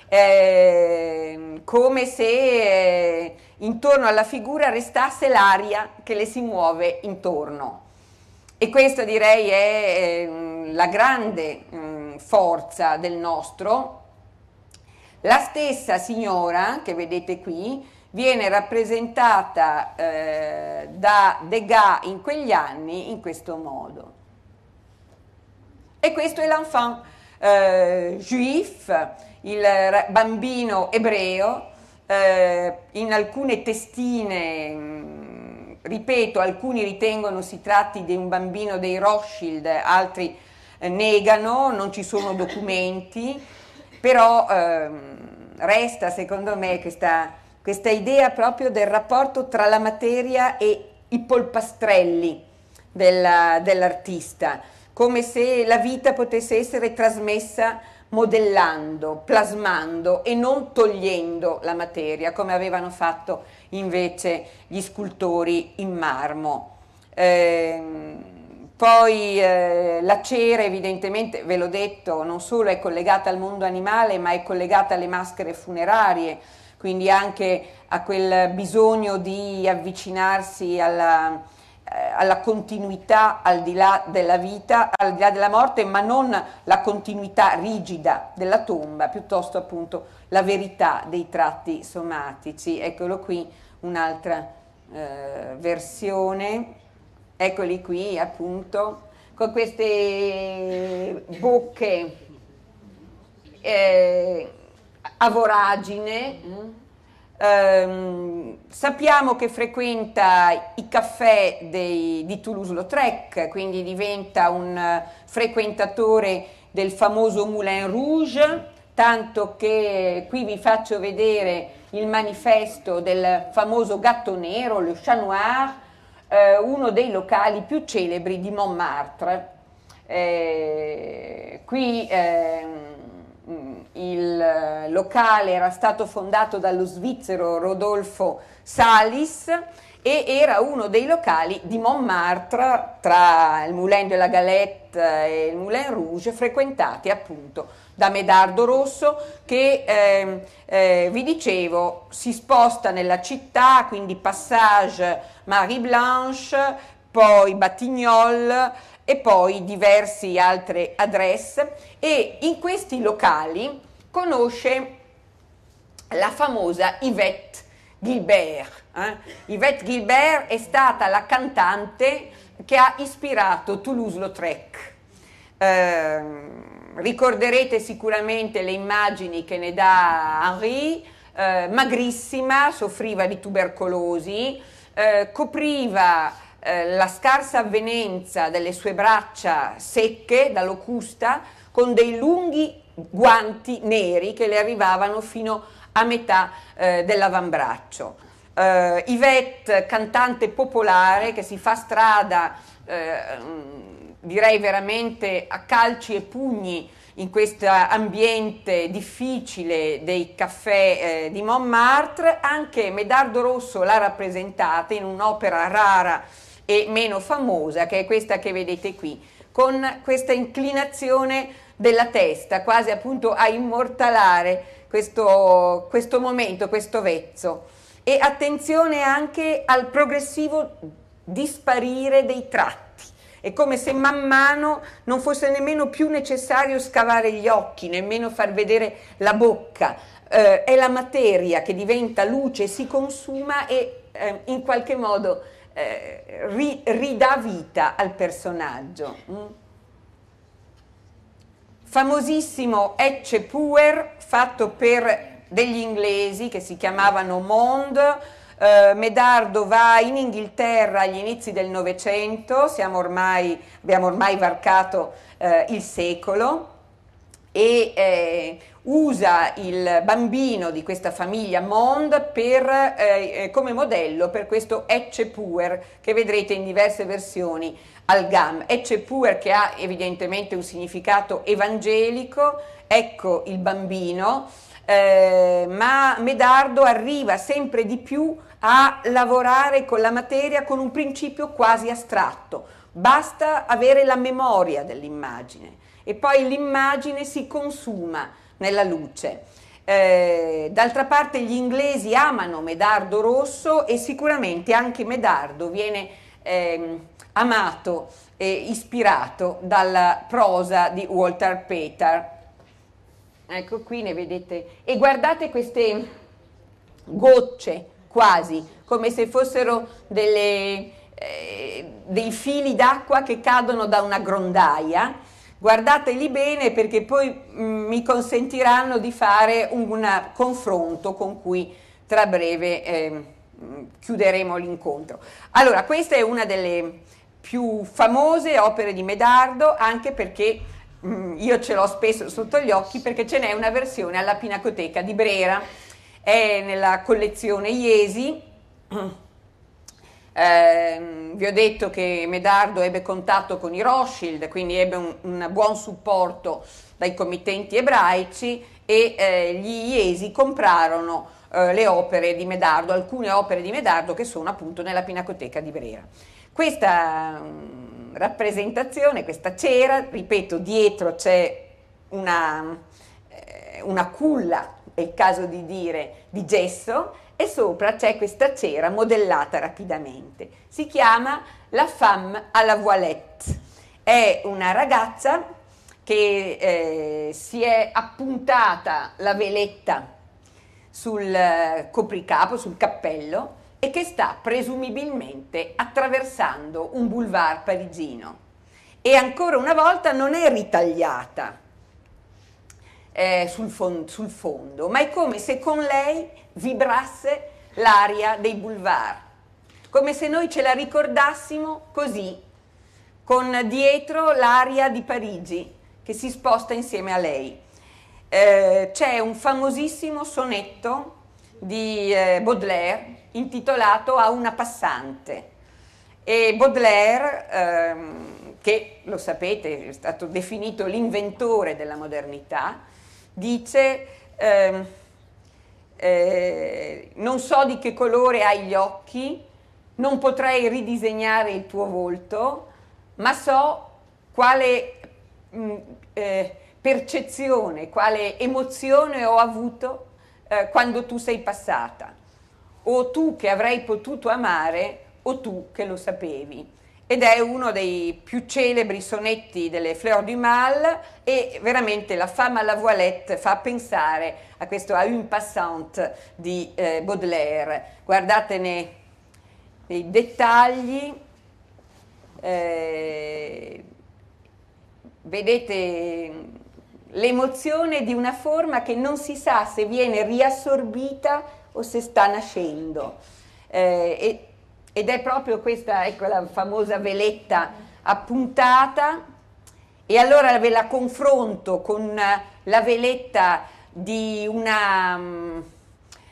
Eh, come se eh, intorno alla figura restasse l'aria che le si muove intorno. E questa direi è ehm, la grande mm, forza del nostro. La stessa signora che vedete qui viene rappresentata eh, da Degas in quegli anni in questo modo. E questo è l'enfant eh, juif, il bambino ebreo, eh, in alcune testine mm, ripeto, alcuni ritengono si tratti di un bambino dei Rothschild, altri eh, negano, non ci sono documenti, però ehm, resta secondo me questa, questa, idea proprio del rapporto tra la materia e i polpastrelli della, dell'artista, come se la vita potesse essere trasmessa modellando, plasmando e non togliendo la materia, come avevano fatto invece gli scultori in marmo. Eh, poi eh, la cera evidentemente, ve l'ho detto, non solo è collegata al mondo animale ma è collegata alle maschere funerarie, quindi anche a quel bisogno di avvicinarsi alla, eh, alla continuità al di là della vita, al di là della morte, ma non la continuità rigida della tomba, piuttosto appunto la verità dei tratti somatici. Eccolo qui un'altra eh, versione, eccoli qui appunto, con queste bocche eh, a voragine. Eh, sappiamo che frequenta i caffè dei, di Toulouse-Lautrec, quindi diventa un frequentatore del famoso Moulin Rouge, tanto che qui vi faccio vedere il manifesto del famoso gatto nero, le Chat Noir, eh, uno dei locali più celebri di Montmartre. Eh, qui eh, il locale era stato fondato dallo svizzero Rodolfo Salis e era uno dei locali di Montmartre tra il Moulin de la Galette e il Moulin Rouge frequentati appunto da Medardo Rosso che eh, eh, vi dicevo si sposta nella città quindi Passage Marie Blanche poi Batignolles e poi diverse altre adresse e in questi locali conosce la famosa Yvette Gilbert eh? Yvette Gilbert è stata la cantante che ha ispirato Toulouse-Lautrec. Eh, ricorderete sicuramente le immagini che ne dà Henri, eh, magrissima, soffriva di tubercolosi, eh, copriva eh, la scarsa avvenenza delle sue braccia secche da locusta con dei lunghi guanti neri che le arrivavano fino a metà eh, dell'avambraccio eh, Yvette, cantante popolare che si fa strada, eh, direi veramente a calci e pugni in questo ambiente difficile dei caffè eh, di Montmartre, anche Medardo Rosso l'ha rappresentata in un'opera rara e meno famosa, che è questa che vedete qui, con questa inclinazione della testa, quasi appunto a immortalare questo, questo momento, questo vezzo e attenzione anche al progressivo disparire dei tratti. È come se man mano non fosse nemmeno più necessario scavare gli occhi, nemmeno far vedere la bocca. Eh, è la materia che diventa luce, si consuma e eh, in qualche modo eh, ri, ridà vita al personaggio. Mm. Famosissimo Ecce Puer, fatto per degli inglesi che si chiamavano Mond. Eh, Medardo va in Inghilterra agli inizi del Novecento, ormai, abbiamo ormai varcato eh, il secolo e eh, usa il bambino di questa famiglia Mond per, eh, eh come modello per questo Ecce Puer che vedrete in diverse versioni al GAM. Ecce Puer che ha evidentemente un significato evangelico, ecco il bambino eh, ma Medardo arriva sempre di più a lavorare con la materia con un principio quasi astratto, basta avere la memoria dell'immagine e poi l'immagine si consuma nella luce. Eh, d'altra parte gli inglesi amano Medardo Rosso e sicuramente anche Medardo viene eh, amato e ispirato dalla prosa di Walter Peter. Ecco qui ne vedete. E guardate queste gocce quasi, come se fossero delle, eh, dei fili d'acqua che cadono da una grondaia. Guardateli bene perché poi mh, mm, mi consentiranno di fare un confronto con cui tra breve eh, chiuderemo l'incontro. Allora, questa è una delle più famose opere di Medardo, anche perché mh, mm, io ce l'ho spesso sotto gli occhi perché ce n'è una versione alla Pinacoteca di Brera, è nella collezione Iesi. Eh, vi ho detto che Medardo ebbe contatto con i Rothschild, quindi ebbe un, un buon supporto dai committenti ebraici e eh, gli Iesi comprarono eh, le opere di Medardo, alcune opere di Medardo che sono appunto nella Pinacoteca di Brera. Questa mm, rappresentazione, questa cera, ripeto, dietro c'è una, eh, una culla, è il caso di dire, di gesso e sopra c'è questa cera modellata rapidamente. Si chiama La femme à la voilette. È una ragazza che eh, si è appuntata la veletta sul eh, copricapo, sul cappello e che sta presumibilmente attraversando un boulevard parigino e ancora una volta non è ritagliata eh, sul, fon- sul fondo, ma è come se con lei vibrasse l'aria dei boulevard, come se noi ce la ricordassimo così, con dietro l'aria di Parigi che si sposta insieme a lei. Eh, c'è un famosissimo sonetto di eh, Baudelaire intitolato a una passante. E Baudelaire, ehm, che lo sapete è stato definito l'inventore della modernità, dice ehm, eh, non so di che colore hai gli occhi, non potrei ridisegnare il tuo volto, ma so quale mh, mm, eh, percezione, quale emozione ho avuto eh, quando tu sei passata o tu che avrai potuto amare o tu che lo sapevi. Ed è uno dei più celebri sonetti delle Fleur du Mal e veramente la fama alla voilette fa pensare a questo A une passante di eh, Baudelaire. Guardatene i dettagli, eh, vedete l'emozione di una forma che non si sa se viene riassorbita o se sta nascendo. Eh, e, ed è proprio questa, ecco la famosa veletta appuntata e allora ve la confronto con eh, la veletta di una, mm,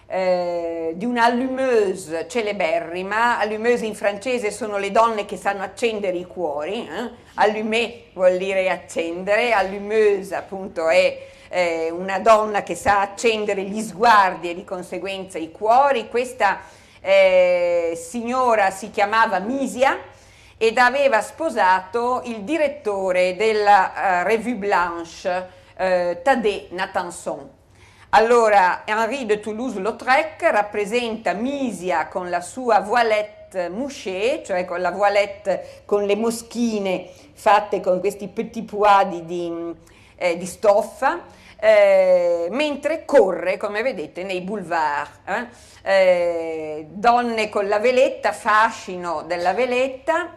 eh, una allumeuse celeberrima, allumeuse in francese sono le donne che sanno accendere i cuori, eh? allumer vuol dire accendere, allumeuse appunto è eh, una donna che sa accendere gli sguardi e di conseguenza i cuori. Questa eh, signora si chiamava Misia ed aveva sposato il direttore della eh, Revue Blanche, eh, Thaddée Natanson. Allora, Henri de Toulouse-Lautrec rappresenta Misia con la sua voilette mouchée, cioè con la voilette con le moschine fatte con questi petits pois di, di, eh, di stoffa, eh, mentre corre, come vedete, nei boulevard. Eh? Eh, donne con la veletta, fascino della veletta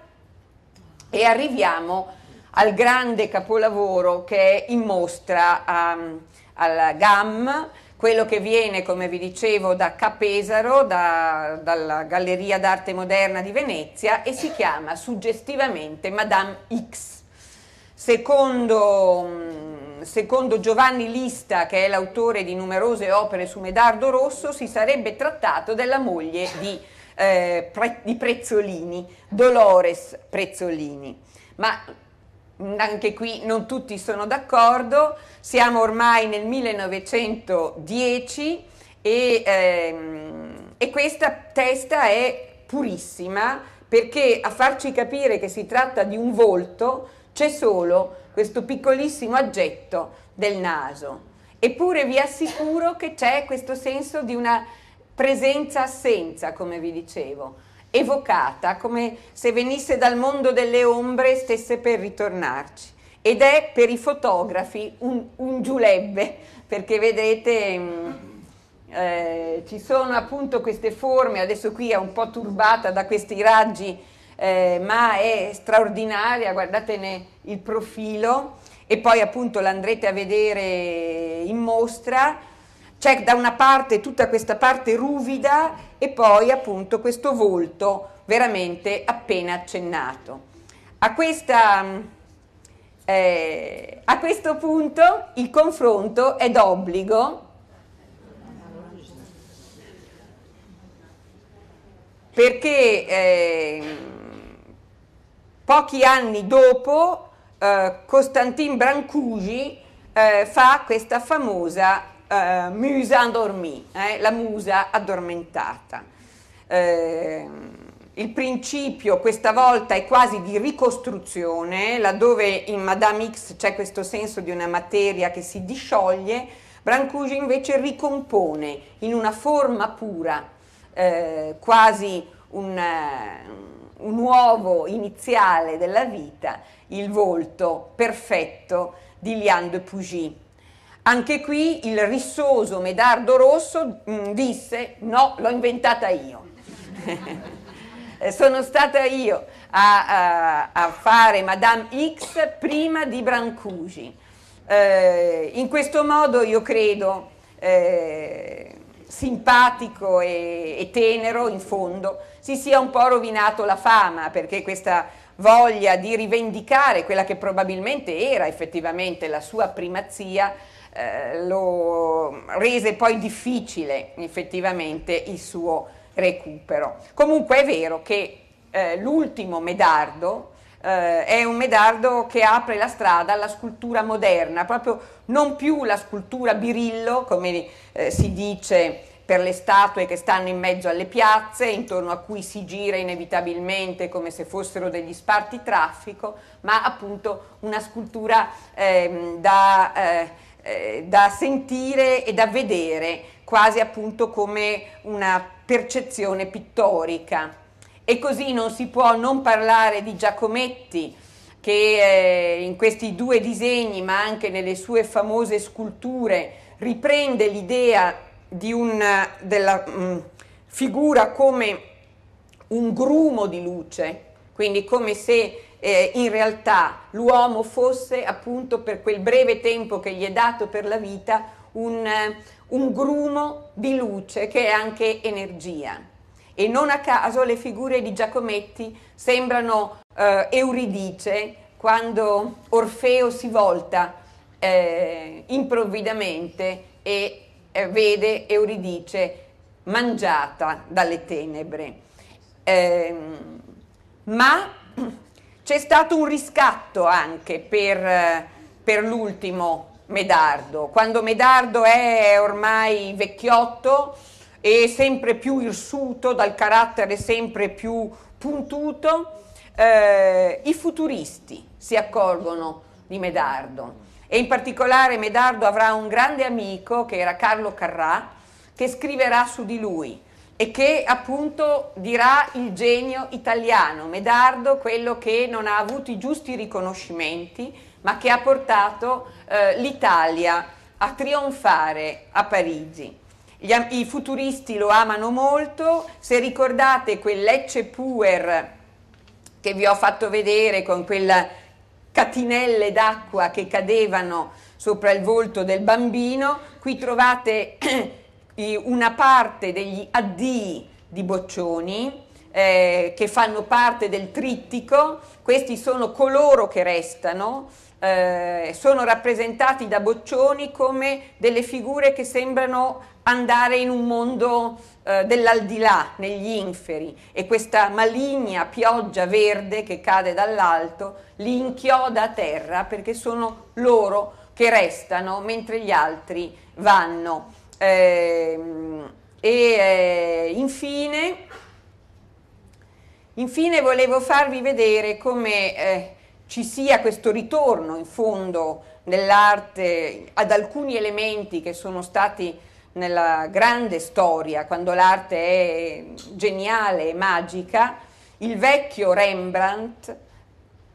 e arriviamo al grande capolavoro che è in mostra um, ehm, alla GAM, quello che viene, come vi dicevo, da Capesaro, da, dalla Galleria d'Arte Moderna di Venezia e si chiama suggestivamente Madame X. Secondo um, Ehm, secondo Giovanni Lista, che è l'autore di numerose opere su Medardo Rosso, si sarebbe trattato della moglie di, eh, Pre- di Prezzolini, Dolores Prezzolini. Ma mm, anche qui non tutti sono d'accordo, siamo ormai nel 1910 e, ehm, e, questa testa è purissima perché a farci capire che si tratta di un volto c'è solo questo piccolissimo aggetto del naso. Eppure vi assicuro che c'è questo senso di una presenza-assenza, come vi dicevo, evocata come se venisse dal mondo delle ombre e stesse per ritornarci. Ed è per i fotografi un, un giulebbe, perché vedete mh, mm, eh, ci sono appunto queste forme, adesso qui è un po' turbata da questi raggi eh, ma è straordinaria, guardatene il profilo e poi appunto l'andrete a vedere in mostra. C'è da una parte tutta questa parte ruvida e poi appunto questo volto veramente appena accennato. A, questa, eh, a questo punto il confronto è d'obbligo perché eh, Pochi anni dopo eh, Costantin Brancusi eh, fa questa famosa eh, Musa endormie, eh, la musa addormentata. Eh, il principio questa volta è quasi di ricostruzione, laddove in Madame X c'è questo senso di una materia che si discioglie, Brancusi invece ricompone in una forma pura, eh, quasi un, eh, un uovo iniziale della vita, il volto perfetto di Lian de Pugy. Anche qui il rissoso Medardo Rosso mh, mm, disse no, l'ho inventata io. Sono stata io a, a, a, fare Madame X prima di Brancusi. Eh, in questo modo io credo eh, simpatico e, e tenero in fondo si sia un po' rovinato la fama perché questa voglia di rivendicare quella che probabilmente era effettivamente la sua primazia eh, lo rese poi difficile effettivamente il suo recupero. Comunque è vero che eh, l'ultimo medardo eh, è un medardo che apre la strada alla scultura moderna, proprio non più la scultura birillo, come eh, si dice per le statue che stanno in mezzo alle piazze, intorno a cui si gira inevitabilmente come se fossero degli sparti traffico, ma appunto una scultura ehm, eh, da, eh, da, sentire e da vedere, quasi appunto come una percezione pittorica. E così non si può non parlare di Giacometti, che eh, in questi due disegni, ma anche nelle sue famose sculture, riprende l'idea una, della mh, mm, figura come un grumo di luce, quindi come se eh, in realtà l'uomo fosse appunto per quel breve tempo che gli è dato per la vita un, un grumo di luce che è anche energia e non a caso le figure di Giacometti sembrano eh, Euridice quando Orfeo si volta eh, improvvidamente e eh, vede Euridice mangiata dalle tenebre. Ehm, ma c'è stato un riscatto anche per, per l'ultimo Medardo, quando Medardo è ormai vecchiotto, e sempre più irsuto, dal carattere sempre più puntuto, eh, i futuristi si accorgono di Medardo e in particolare Medardo avrà un grande amico che era Carlo Carrà che scriverà su di lui e che appunto dirà il genio italiano, Medardo quello che non ha avuto i giusti riconoscimenti ma che ha portato eh, l'Italia a trionfare a Parigi. Gli, I futuristi lo amano molto, se ricordate quel Lecce Puer che vi ho fatto vedere con quelle catinelle d'acqua che cadevano sopra il volto del bambino, qui trovate una parte degli addii di Boccioni eh, che fanno parte del trittico, questi sono coloro che restano, eh, sono rappresentati da Boccioni come delle figure che sembrano andare in un mondo eh, dell'aldilà, negli inferi, e questa maligna pioggia verde che cade dall'alto li inchioda a terra perché sono loro che restano mentre gli altri vanno. Ehm, eh, e infine, infine volevo farvi vedere come eh, ci sia questo ritorno in fondo nell'arte ad alcuni elementi che sono stati nella grande storia, quando l'arte è geniale e magica, il vecchio Rembrandt,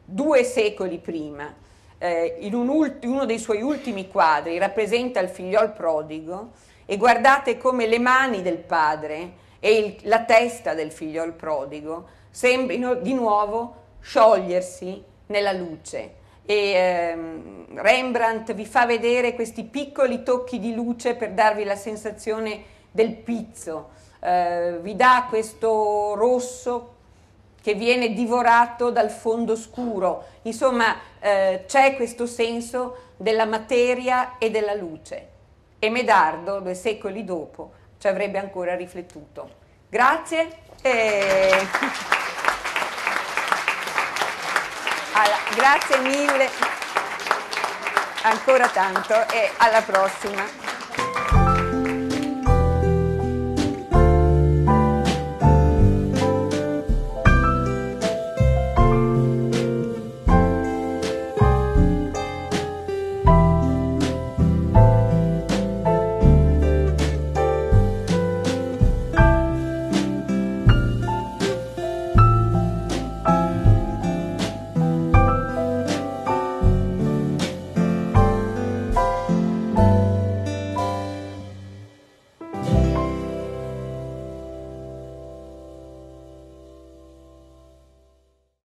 due secoli prima, eh, in un ult- uno dei suoi ultimi quadri, rappresenta il figliol prodigo e guardate come le mani del padre e il- la testa del figliol prodigo sembrino di nuovo sciogliersi nella luce e ehm, Rembrandt vi fa vedere questi piccoli tocchi di luce per darvi la sensazione del pizzo, eh, vi dà questo rosso che viene divorato dal fondo scuro, insomma eh, c'è questo senso della materia e della luce e Medardo due secoli dopo ci avrebbe ancora riflettuto. Grazie. E... Alla, grazie mille ancora tanto e alla prossima.